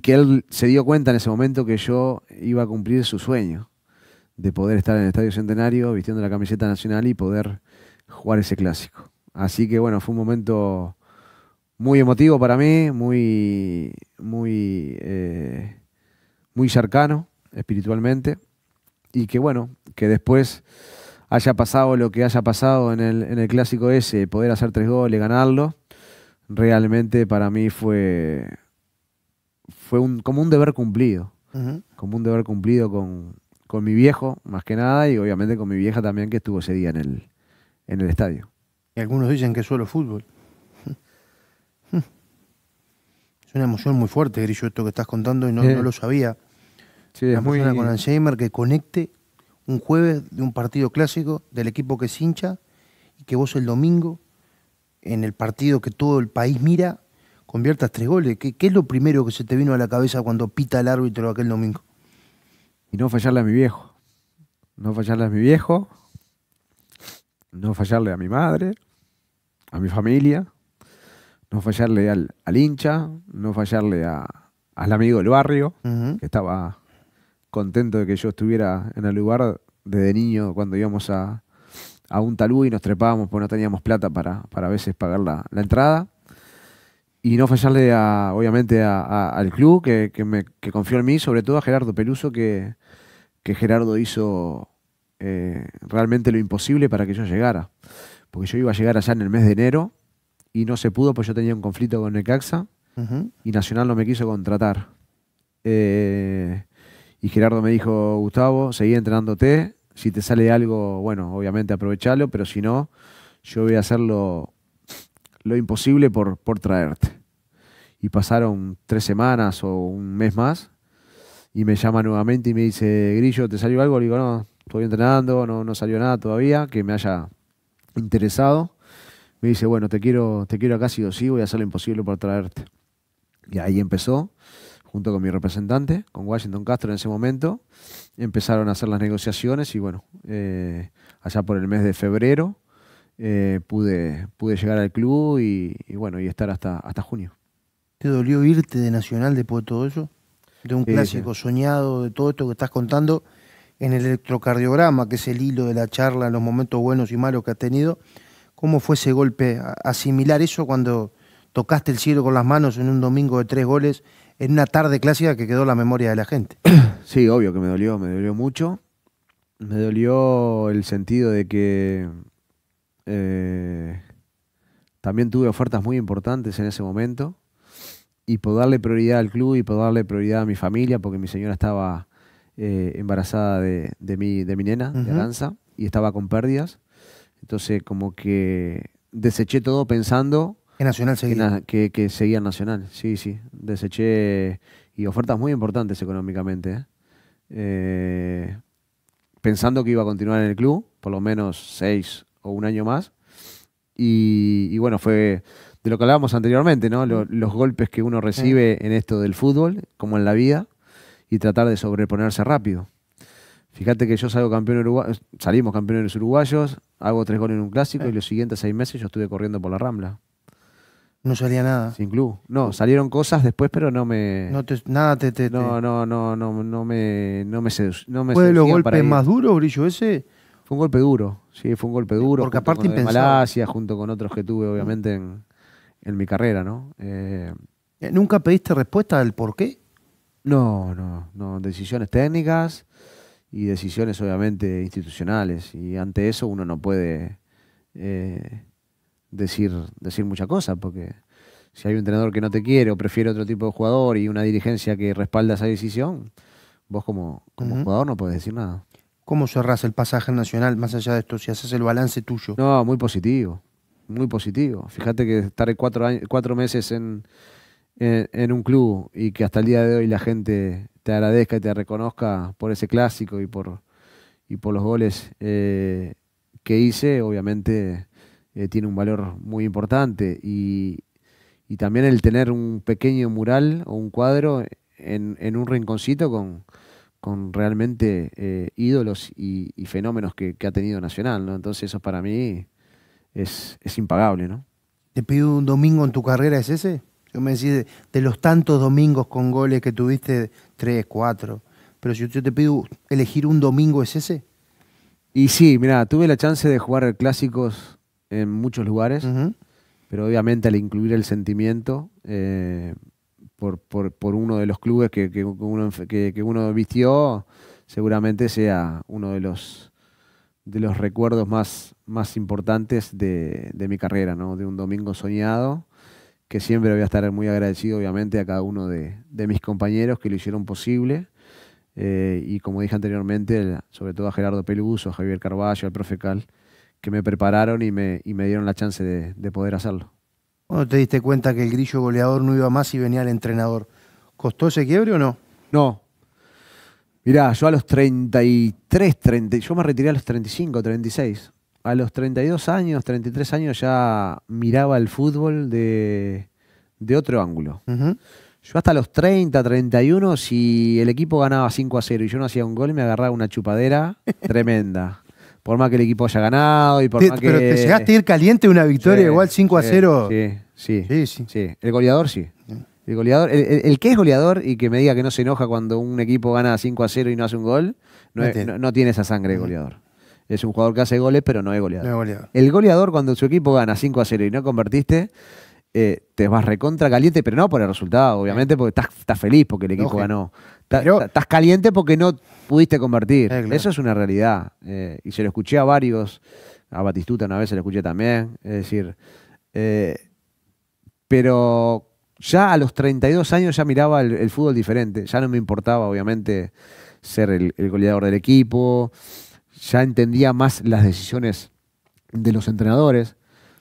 que él se dio cuenta en ese momento que yo iba a cumplir su sueño de poder estar en el Estadio Centenario vistiendo la camiseta nacional y poder jugar ese clásico. Así que bueno, fue un momento muy emotivo para mí, muy, muy, eh, muy cercano espiritualmente y que bueno, que después haya pasado lo que haya pasado en el, en el clásico ese, poder hacer tres goles, ganarlo, realmente para mí fue, fue un, como un deber cumplido. Como un deber cumplido con, con, mi viejo, más que nada, y obviamente con mi vieja también que estuvo ese día en el, en el estadio. Y algunos dicen que es solo fútbol. es una emoción muy fuerte, Grillo, esto que estás contando y no, eh. no lo sabía. Sí, es persona muy... con Alzheimer que conecte un jueves de un partido clásico del equipo que es hincha y que vos el domingo, en el partido que todo el país mira, conviertas tres goles. ¿Qué, es lo primero que se te vino a la cabeza cuando pita el árbitro aquel domingo? Y no fallarle a mi viejo. No fallarle a mi viejo. No fallarle a mi madre. A mi familia. No fallarle al, hincha. No fallarle al amigo del barrio que estaba contento de que yo estuviera en el lugar desde niño cuando íbamos a, a un talú y nos trepábamos porque no teníamos plata para, para a veces pagar la, entrada. Y no fallarle, obviamente, al club que, me, confió en mí, sobre todo a Gerardo Peluso, que, Gerardo hizo eh, realmente lo imposible para que yo llegara. Porque yo iba a llegar allá en el mes de enero y no se pudo, porque yo tenía un conflicto con Necaxa y Nacional no me quiso contratar. Eh, y Gerardo me dijo, Gustavo, seguí entrenándote. Si te sale algo, bueno, obviamente aprovechalo, pero si no, yo voy a hacer lo, imposible por, traerte. Y pasaron tres semanas o un mes más y me llama nuevamente y me dice, Grillo, ¿te salió algo? Le digo, no, estoy entrenando, no, no salió nada todavía que me haya interesado. Me dice, bueno, te quiero, te quiero acá sí o sí, voy a hacer lo imposible por traerte. Y ahí empezó junto con mi representante, con Washington Castro en ese momento, empezaron a hacer las negociaciones y bueno, eh, allá por el mes de febrero eh, pude, pude llegar al club y, bueno, y estar hasta, hasta junio. ¿Te dolió irte de Nacional después de todo eso? De un clásico soñado, de todo esto que estás contando, en el electrocardiograma, que es el hilo de la charla, los momentos buenos y malos que has tenido, ¿cómo fue ese golpe? Asimilar eso cuando tocaste el cielo con las manos en un domingo de tres goles en una tarde clásica que quedó la memoria de la gente. Sí, obvio que me dolió, me dolió mucho. Me dolió el sentido de que eh, también tuve ofertas muy importantes en ese momento y por darle prioridad al club y por darle prioridad a mi familia, porque mi señora estaba eh, embarazada de, mi, de mi nena, de Danza y estaba con pérdidas. Entonces como que deseché todo pensando Nacional seguía. Que, seguía Nacional, sí, sí. Deseché y ofertas muy importantes económicamente. ¿eh? Eh, pensando que iba a continuar en el club, por lo menos seis o un año más. Y, bueno, fue de lo que hablábamos anteriormente, ¿no? los golpes que uno recibe en esto del fútbol, como en la vida, y tratar de sobreponerse rápido. Fíjate que yo salgo campeón uruguayo, salimos campeones uruguayos, hago tres goles en un clásico y los siguientes seis meses yo estuve corriendo por la Rambla. No salía nada. Sin club. No, salieron cosas después, pero no me. No nada te, No, no, no, no, no me, no me, ¿Fue de los golpes más duros, Brillo, ese? Fue un golpe duro, sí, fue un golpe eh, duro. Porque junto aparte En Malasia, junto con otros que tuve, obviamente, en, mi carrera, ¿no? Eh, eh, ¿Nunca pediste respuesta del por qué? No, no, no. Decisiones técnicas y decisiones, obviamente, institucionales. Y ante eso uno no puede decir, decir mucha cosa, porque si hay un entrenador que no te quiere o prefiere otro tipo de jugador y una dirigencia que respalda esa decisión, vos como, como jugador no podés decir nada. ¿Cómo cerrás el pasaje nacional más allá de esto? Si haces el balance tuyo. No, muy positivo, muy positivo. Fíjate que estar cuatro, años, cuatro meses en, un club y que hasta el día de hoy la gente te agradezca y te reconozca por ese clásico y por, por los goles eh, que hice, obviamente eh, tiene un valor muy importante y, también el tener un pequeño mural o un cuadro en, un rinconcito con, con realmente eh, ídolos y, fenómenos que, ha tenido Nacional, ¿no? Entonces eso para mí es, impagable, ¿no? ¿Te pido un domingo en tu carrera es ese? Yo me decís, de, de los tantos domingos con goles que tuviste, tres, cuatro. Pero si yo te pido elegir un domingo, ¿es ese? Y sí, mira, tuve la chance de jugar clásicos en muchos lugares, pero obviamente al incluir el sentimiento eh, por, uno de los clubes que, que uno, vistió, seguramente sea uno de los, de los recuerdos más, más importantes de, mi carrera, ¿no? de un domingo soñado que siempre voy a estar muy agradecido obviamente a cada uno de, mis compañeros que lo hicieron posible. Eh, y como dije anteriormente, sobre todo a Gerardo Peluso, a Javier Carballo, al profe Cal, que me prepararon y me, y me dieron la chance de, de poder hacerlo. Cuando te diste cuenta que el grillo goleador no iba más y venía el entrenador, ¿costó ese quiebre o no? No. Mirá, yo a los 33, 30, yo me retiré a los 35, 36. A los 32 años, 33 años ya miraba el fútbol de, de otro ángulo. Yo hasta los 30, 31, si el equipo ganaba 5 a 0 y yo no hacía un gol, me agarraba una chupadera tremenda por más que el equipo haya ganado y por más que. Pero te llegaste a ir caliente una victoria igual 5 a 0. Sí sí, sí, El goleador sí. El goleador, el, que es goleador y que me diga que no se enoja cuando un equipo gana 5 a 0 y no hace un gol, no, tiene esa sangre de goleador. Es un jugador que hace goles, pero no es goleador. El goleador, cuando su equipo gana 5 a 0 y no convertiste, eh, te vas recontra caliente, pero no por el resultado, obviamente, porque estás, feliz porque el equipo ganó. Estás caliente porque no pudiste convertir. Eh, Eso es una realidad. Eh, y se lo escuché a varios, a Batistuta una vez se lo escuché también. Es decir, eh, pero ya a los 32 años ya miraba el, fútbol diferente. Ya no me importaba, obviamente, ser el, el goleador del equipo. Ya entendía más las decisiones de los entrenadores.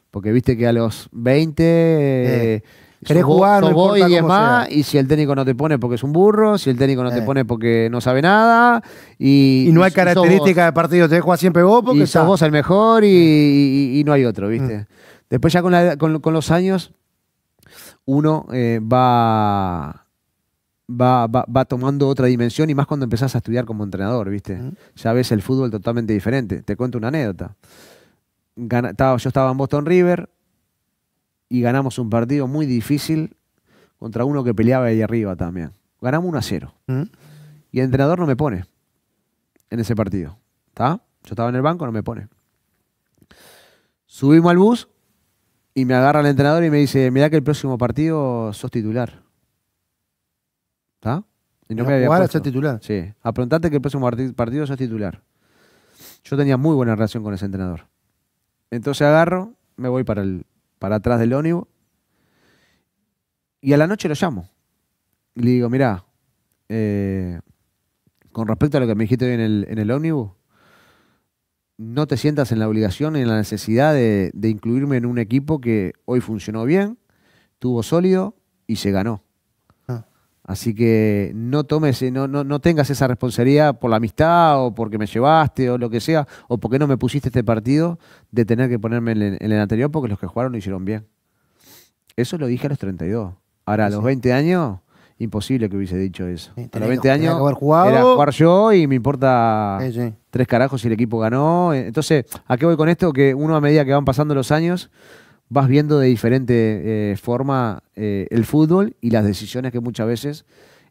Porque viste que a los 20 eh. Querés jugar, no y demás, y si el técnico no te pone porque es un burro, si el técnico no te eh. pone porque no sabe nada, y... no hay característica de partido, te juega siempre vos porque... Y sos vos el mejor y, eh. no hay otro, ¿viste? Mm. Después ya con, los años, uno eh, va... Va, tomando otra dimensión y más cuando empezás a estudiar como entrenador, ¿viste? Mm. Ya ves el fútbol totalmente diferente. Te cuento una anécdota. yo estaba en Boston River, y ganamos un partido muy difícil contra uno que peleaba ahí arriba también. Ganamos 1 a 0. Mm. Y el entrenador no me pone en ese partido. ¿Está? Yo estaba en el banco, no me pone. Subimos al bus y me agarra el entrenador y me dice, mira que el próximo partido sos titular. ¿Está? Y no me había Sos titular? Sí. Aprontate que el próximo partido sos titular. Yo tenía muy buena relación con ese entrenador. Entonces agarro, me voy para el, para atrás del ónibus. Y a la noche lo llamo. Y le digo, mirá, eh, con respecto a lo que me dijiste hoy en el, en ómnibus, no te sientas en la obligación, en la necesidad de, incluirme en un equipo que hoy funcionó bien, tuvo sólido y se ganó. Así que no tomes, eh, no, no, no, tengas esa responsabilidad por la amistad o porque me llevaste o lo que sea, o porque no me pusiste este partido, de tener que ponerme en, el, anterior porque los que jugaron lo hicieron bien. Eso lo dije a los 32. Ahora, a los 20 años, imposible que hubiese dicho eso. a los 20 años era jugar yo y me importa tres carajos si el equipo ganó. Entonces, ¿a qué voy con esto? Que uno a medida que van pasando los años vas viendo de diferente eh, forma eh, el fútbol y las decisiones que muchas veces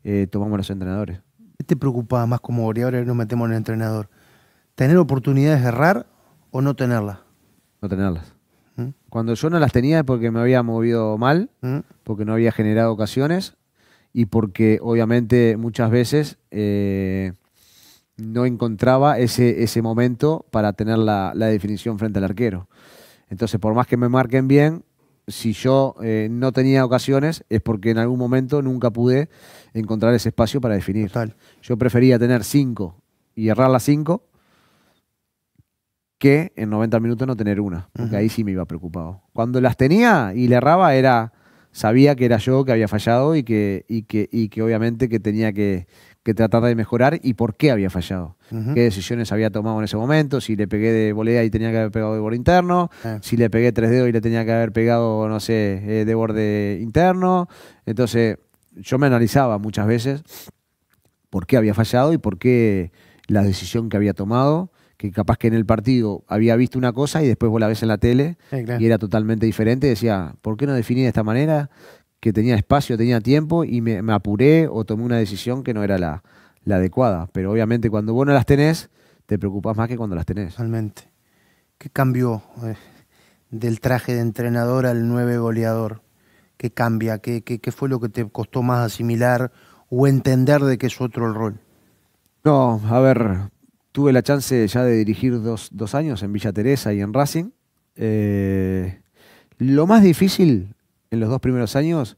eh, tomamos los entrenadores. ¿Qué te preocupaba más como y ahora nos metemos en el entrenador? ¿Tener oportunidades de errar o no tenerlas? No tenerlas. ¿Mm? Cuando yo no las tenía es porque me había movido mal, ¿Mm? porque no había generado ocasiones y porque obviamente muchas veces no encontraba ese, ese momento para tener la definición frente al arquero. Entonces, por más que me marquen bien, si yo eh, no tenía ocasiones es porque en algún momento nunca pude encontrar ese espacio para definir. Tal. Yo prefería tener cinco y errar las cinco que en 90 minutos no tener una, porque ahí sí me iba preocupado. Cuando las tenía y le erraba era, sabía que era yo que había fallado y que, y que, obviamente que tenía que tratar de mejorar y por qué había fallado qué decisiones había tomado en ese momento, si le pegué de volea y tenía que haber pegado de borde interno, ah. si le pegué tres dedos y le tenía que haber pegado, no sé, eh, de borde interno. Entonces, yo me analizaba muchas veces por qué había fallado y por qué la decisión que había tomado que capaz que en el partido había visto una cosa y después vos la ves en la tele y era totalmente diferente. Decía, ¿por qué no definí de esta manera? Que tenía espacio, tenía tiempo y me apuré o tomé una decisión que no era la, la adecuada. Pero obviamente cuando vos no las tenés, te preocupás más que cuando las tenés. Totalmente. ¿Qué cambió eh, del traje de entrenador al nueve goleador? ¿Qué cambia? ¿Qué, ¿Qué, fue lo que te costó más asimilar o entender de que es otro el rol? No, a ver, tuve la chance ya de dirigir dos, años en Villa Teresa y en Racing. Eh, lo más difícil en los dos primeros años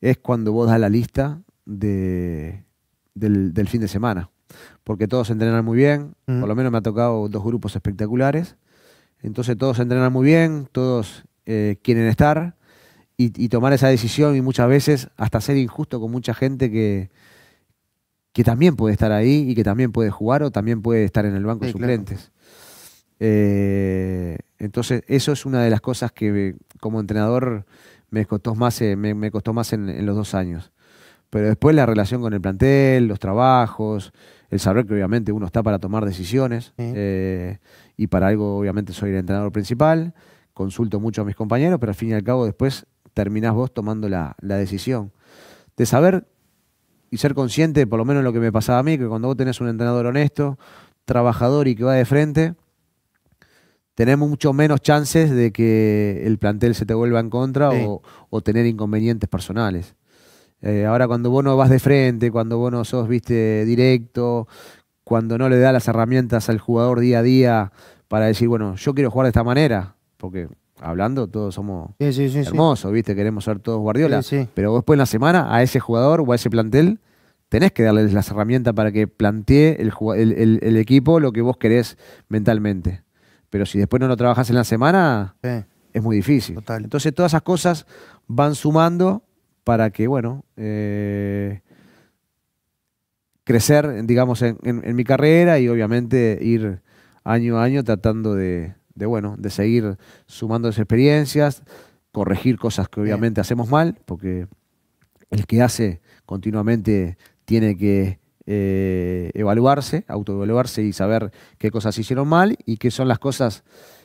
es cuando vos das la lista de del, fin de semana, porque todos entrenan muy bien, mm. por lo menos me ha tocado dos grupos espectaculares, entonces todos entrenan muy bien, todos eh, quieren estar y, tomar esa decisión y muchas veces hasta ser injusto con mucha gente que, que también puede estar ahí y que también puede jugar o también puede estar en el banco de suplentes. Eh, entonces, eso es una de las cosas que como entrenador me costó más, eh, me, costó más en, los dos años. Pero después la relación con el plantel, los trabajos, el saber que obviamente uno está para tomar decisiones eh, y para algo obviamente soy el entrenador principal, consulto mucho a mis compañeros, pero al fin y al cabo después terminás vos tomando la, decisión. De saber y ser consciente, por lo menos lo que me pasaba a mí, que cuando vos tenés un entrenador honesto, trabajador y que va de frente, tenemos mucho menos chances de que el plantel se te vuelva en contra o, o tener inconvenientes personales. Eh, ahora cuando vos no vas de frente, cuando vos no sos, viste, directo, cuando no le da las herramientas al jugador día a día para decir, bueno, yo quiero jugar de esta manera, porque hablando todos somos hermosos, viste, queremos ser todos Guardiola, pero después en la semana a ese jugador o a ese plantel tenés que darles las herramientas para que plantee el, equipo lo que vos querés mentalmente. Pero si después no lo trabajás en la semana, es muy difícil. Entonces todas esas cosas van sumando para que, bueno, eh, crecer, digamos, en, mi carrera y obviamente ir año a año tratando de, bueno, de seguir sumando experiencias, corregir cosas que obviamente hacemos mal, porque el que hace continuamente tiene que eh, evaluarse, autoevaluarse y saber qué cosas hicieron mal y qué son las cosas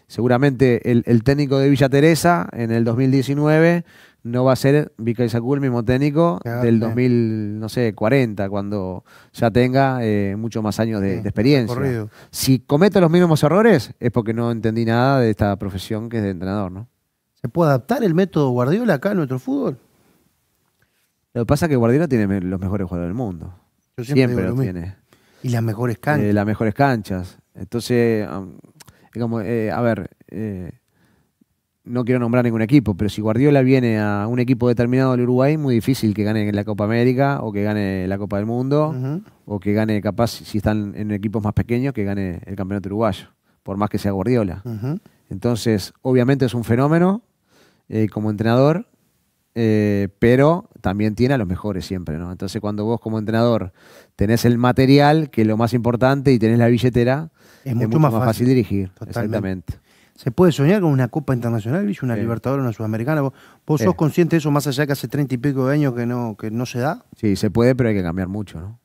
seguramente el, técnico de Villa Teresa en el 2019 no va a ser Vika Sacú el mismo técnico del 2000, no sé, 40, cuando ya tenga eh, muchos más años de, experiencia. Si cometo los mismos errores es porque no entendí nada de esta profesión que es de entrenador, ¿no? ¿Se puede adaptar el método Guardiola acá en nuestro fútbol? Lo que pasa es que Guardiola tiene los mejores jugadores del mundo. siempre, lo tiene. Y las mejores eh, canchas. las mejores canchas. Entonces, eh, a ver, eh, no quiero nombrar ningún equipo, pero si Guardiola viene a un equipo determinado del Uruguay, muy difícil que gane la Copa América o que gane la Copa del Mundo o que gane, capaz, si están en equipos más pequeños, que gane el campeonato uruguayo, por más que sea Guardiola. Entonces, obviamente es un fenómeno eh, como entrenador, pero también tiene a los mejores siempre, ¿no? Entonces, cuando vos como entrenador tenés el material, que es lo más importante, y tenés la billetera, es mucho, más, fácil, dirigir. Exactamente. ¿Se puede soñar con una Copa Internacional, una Libertadora, una Sudamericana? ¿Vos, sos consciente de eso más allá que hace treinta y pico de años que no, que no se da? Sí, se puede, pero hay que cambiar mucho, ¿no?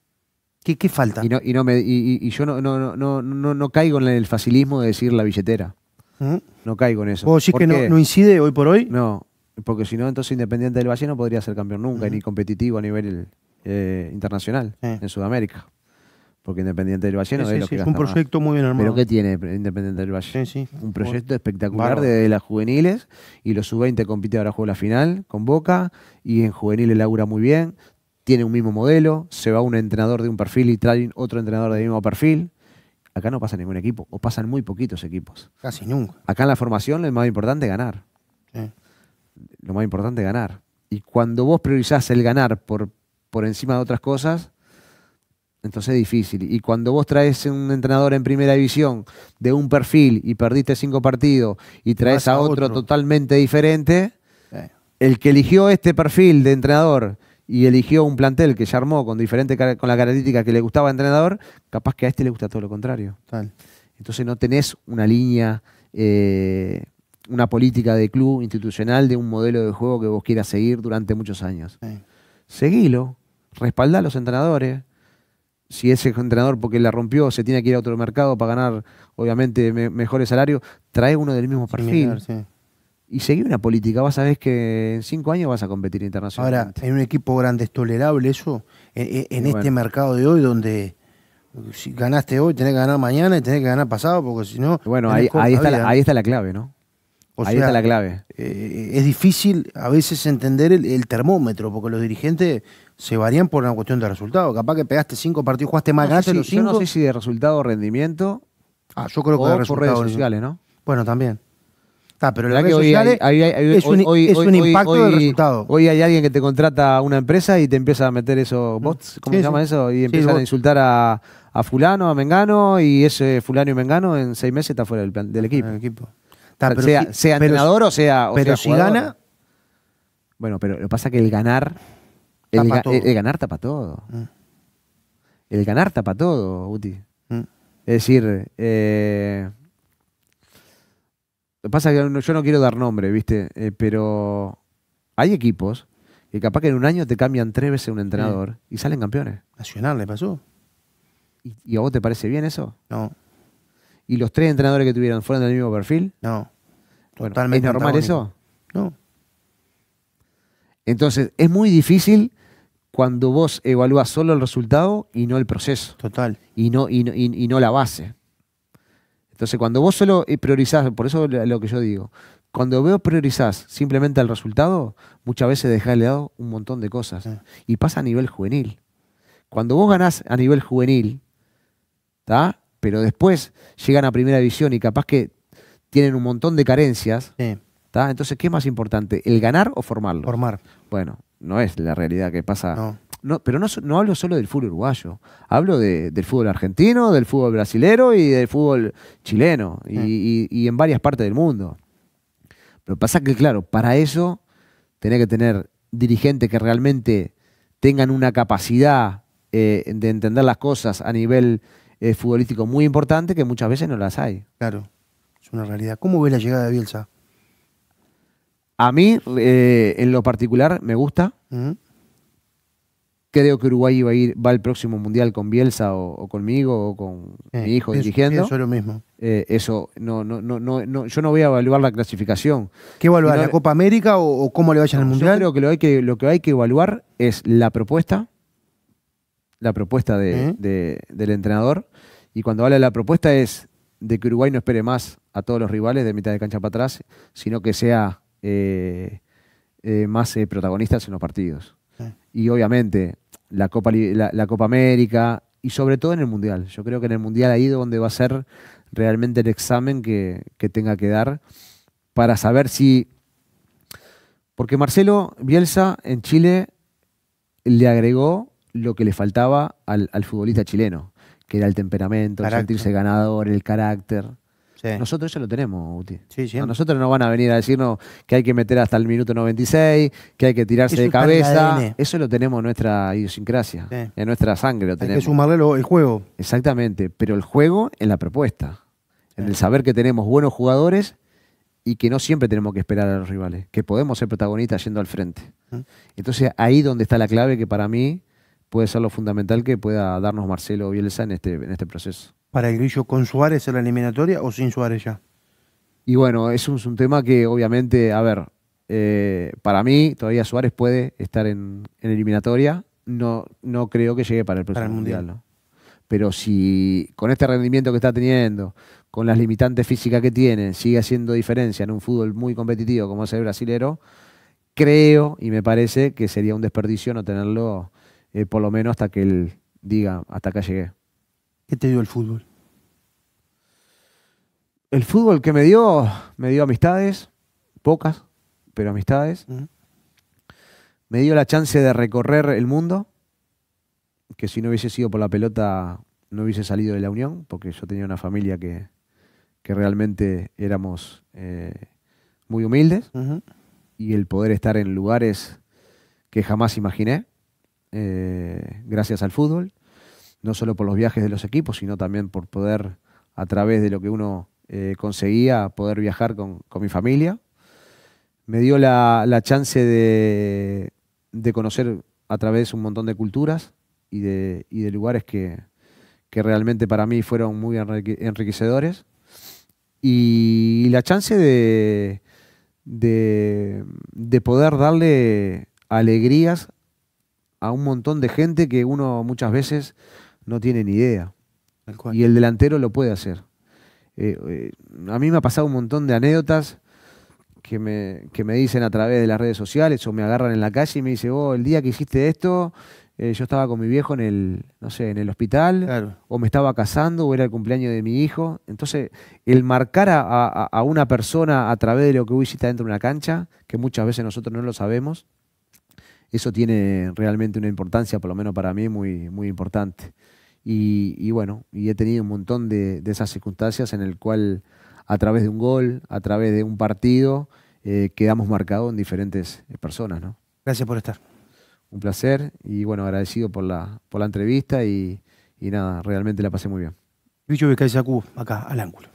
¿Qué, falta? Y, no, me, yo no, no, no, no, no caigo en el facilismo de decir la billetera. ¿Mm? No caigo en eso. ¿Vos decís que no, incide hoy por hoy? No, porque si no, entonces Independiente del Valle no podría ser campeón nunca, ni competitivo a nivel eh, internacional en Sudamérica. Porque Independiente del Valle es, un proyecto muy bien armado. ¿Pero qué tiene Independiente del Valle? Un proyecto espectacular de las juveniles y los sub-20 compite ahora juega la final con Boca y en juveniles labura muy bien. Tiene un mismo modelo, se va un entrenador de un perfil y trae otro entrenador del mismo perfil. Acá no pasa ningún equipo, o pasan muy poquitos equipos. Casi nunca. Acá en la formación lo más importante es ganar. Lo más importante es ganar. Y cuando vos priorizás el ganar por por encima de otras cosas, entonces es difícil. Y cuando vos traes un entrenador en primera división de un perfil y perdiste cinco partidos y traes a otro, totalmente diferente, el que eligió este perfil de entrenador y eligió un plantel que se armó con diferente con la característica que le gustaba al entrenador, capaz que a este le gusta todo lo contrario. Entonces no tenés una línea, eh, una política de club institucional de un modelo de juego que vos quieras seguir durante muchos años. Seguílo. Seguilo, respalda a los entrenadores. Si ese entrenador, porque la rompió, se tiene que ir a otro mercado para ganar, obviamente, mejores salarios, trae uno del mismo perfil. Y seguir una política. Vas a ver que en cinco años vas a competir internacionalmente. Ahora, en un equipo grande es tolerable eso. E, e, en, este mercado de hoy, donde si ganaste hoy, tenés que ganar mañana y tenés que ganar pasado, porque si no. Bueno, ahí, está la, ahí está la clave, ¿no? ahí está la clave. Eh, es difícil a veces entender el, termómetro, porque los dirigentes se varían por una cuestión de resultado. Capaz que pegaste cinco partidos, jugaste más, no ganaste Yo no sé si de resultado o rendimiento. Ah, yo creo que de resultado. por redes sociales, ¿no? Bueno, también. Está, pero en las redes sociales es, un, impacto hoy, resultado. Hoy hay alguien que te contrata a una empresa y te empieza a meter esos mm. bots, ¿cómo se llama eso? Y empiezan a insultar a, fulano, a mengano, y ese fulano y mengano en seis meses está fuera del, ah, del equipo. equipo. sea, entrenador o sea Pero si gana... Bueno, pero lo que pasa es que el ganar el, ganar está para ganar tapa todo. El ganar tapa todo, mm. Uti. Mm. Es decir, que eh, pasa que yo no quiero dar nombre, ¿viste? Eh, pero hay equipos que capaz que en un año te cambian tres veces un entrenador y salen campeones. Nacional le pasó. ¿Y, a vos te parece bien eso? No. ¿Y los tres entrenadores que tuvieron fueron del mismo perfil? No. Totalmente ¿Es normal eso? No. Entonces, es muy difícil cuando vos evalúas solo el resultado y no el proceso. Total. Y no, y, y, no la base. Entonces, cuando vos solo eh, priorizás, por eso lo que yo digo, cuando veo priorizás simplemente el resultado, muchas veces dejás de lado un montón de cosas. Y pasa a nivel juvenil. Cuando vos ganás a nivel juvenil, ¿tá? pero después llegan a primera división y capaz que tienen un montón de carencias, entonces, ¿qué es más importante? ¿El ganar o formarlo? Formar. Bueno, no es la realidad que pasa. No. pero no, hablo solo del fútbol uruguayo, hablo del fútbol argentino, del fútbol brasilero y del fútbol chileno y, en varias partes del mundo. Pero pasa que, claro, para eso tenés que tener dirigentes que realmente tengan una capacidad eh, de entender las cosas a nivel eh, futbolístico muy importante que muchas veces no las hay. Claro, es una realidad. ¿Cómo ves la llegada de Bielsa? A mí, eh, en lo particular, me gusta. Creo que Uruguay va, a ir, va al próximo mundial con Bielsa o, conmigo o con eh, mi hijo dirigiendo. Eso es lo mismo. Eh, eso, no, no, no, no, yo no voy a evaluar la clasificación. ¿Qué evaluar? ¿La Copa América o, cómo le vayan al mundial? Yo creo que lo, hay que lo que hay que evaluar es la propuesta, la propuesta del entrenador. Y cuando habla de la propuesta es de que Uruguay no espere más a todos los rivales de mitad de cancha para atrás, sino que sea eh, eh, más eh, protagonistas en los partidos. Y obviamente la Copa, la, Copa América y sobre todo en el Mundial. Yo creo que en el Mundial ido donde va a ser realmente el examen que, tenga que dar para saber si... Porque Marcelo Bielsa en Chile le agregó lo que le faltaba al, futbolista chileno, que era el temperamento, sentirse ganador, el carácter. Nosotros eso lo tenemos, Uti. nosotros no van a venir a decirnos que hay que meter hasta el minuto 96, que hay que tirarse de cabeza. Eso lo tenemos en nuestra idiosincrasia, en nuestra sangre lo tenemos. Hay que sumarle el juego. Exactamente, pero el juego en la propuesta, en el saber que tenemos buenos jugadores y que no siempre tenemos que esperar a los rivales, que podemos ser protagonistas yendo al frente. Entonces ahí donde está la clave que para mí puede ser lo fundamental que pueda darnos Marcelo Bielsa este, en este proceso para el Grillo con Suárez en la eliminatoria o sin Suárez ya? Y bueno, es un tema que obviamente, a ver, eh, para mí todavía Suárez puede estar en, eliminatoria. No, no creo que llegue para el próximo mundial. Pero si con este rendimiento que está teniendo, con las limitantes físicas que tiene, sigue haciendo diferencia en un fútbol muy competitivo como es el brasilero, creo y me parece que sería un desperdicio no tenerlo eh, por lo menos hasta que él diga, hasta acá llegue. ¿Qué te dio el fútbol? El fútbol que me dio, me dio amistades, pocas, pero amistades. Me dio la chance de recorrer el mundo, que si no hubiese sido por la pelota no hubiese salido de la Unión, porque yo tenía una familia que, realmente éramos eh, muy humildes y el poder estar en lugares que jamás imaginé, eh, gracias al fútbol no solo por los viajes de los equipos, sino también por poder, a través de lo que uno eh, conseguía, poder viajar con, mi familia. Me dio la, chance de, conocer a través de un montón de culturas y de, lugares que, realmente para mí fueron muy enriquecedores. Y la chance de, de, poder darle alegrías a un montón de gente que uno muchas veces no tiene ni idea. Y el delantero lo puede hacer. Eh, eh, a mí me ha pasado un montón de anécdotas que me, que me, dicen a través de las redes sociales o me agarran en la calle y me dicen, oh, el día que hiciste esto, eh, yo estaba con mi viejo en el, no sé, en el hospital, o me estaba casando, o era el cumpleaños de mi hijo. Entonces, el marcar a, una persona a través de lo que hiciste dentro de una cancha, que muchas veces nosotros no lo sabemos, eso tiene realmente una importancia, por lo menos para mí, muy, muy importante. Y, bueno, y he tenido un montón de, esas circunstancias en el cual a través de un gol, a través de un partido, eh, quedamos marcados en diferentes eh, personas. ¿no? Gracias por estar. Un placer y bueno, agradecido por la, por la entrevista y, nada, realmente la pasé muy bien. acá al ángulo.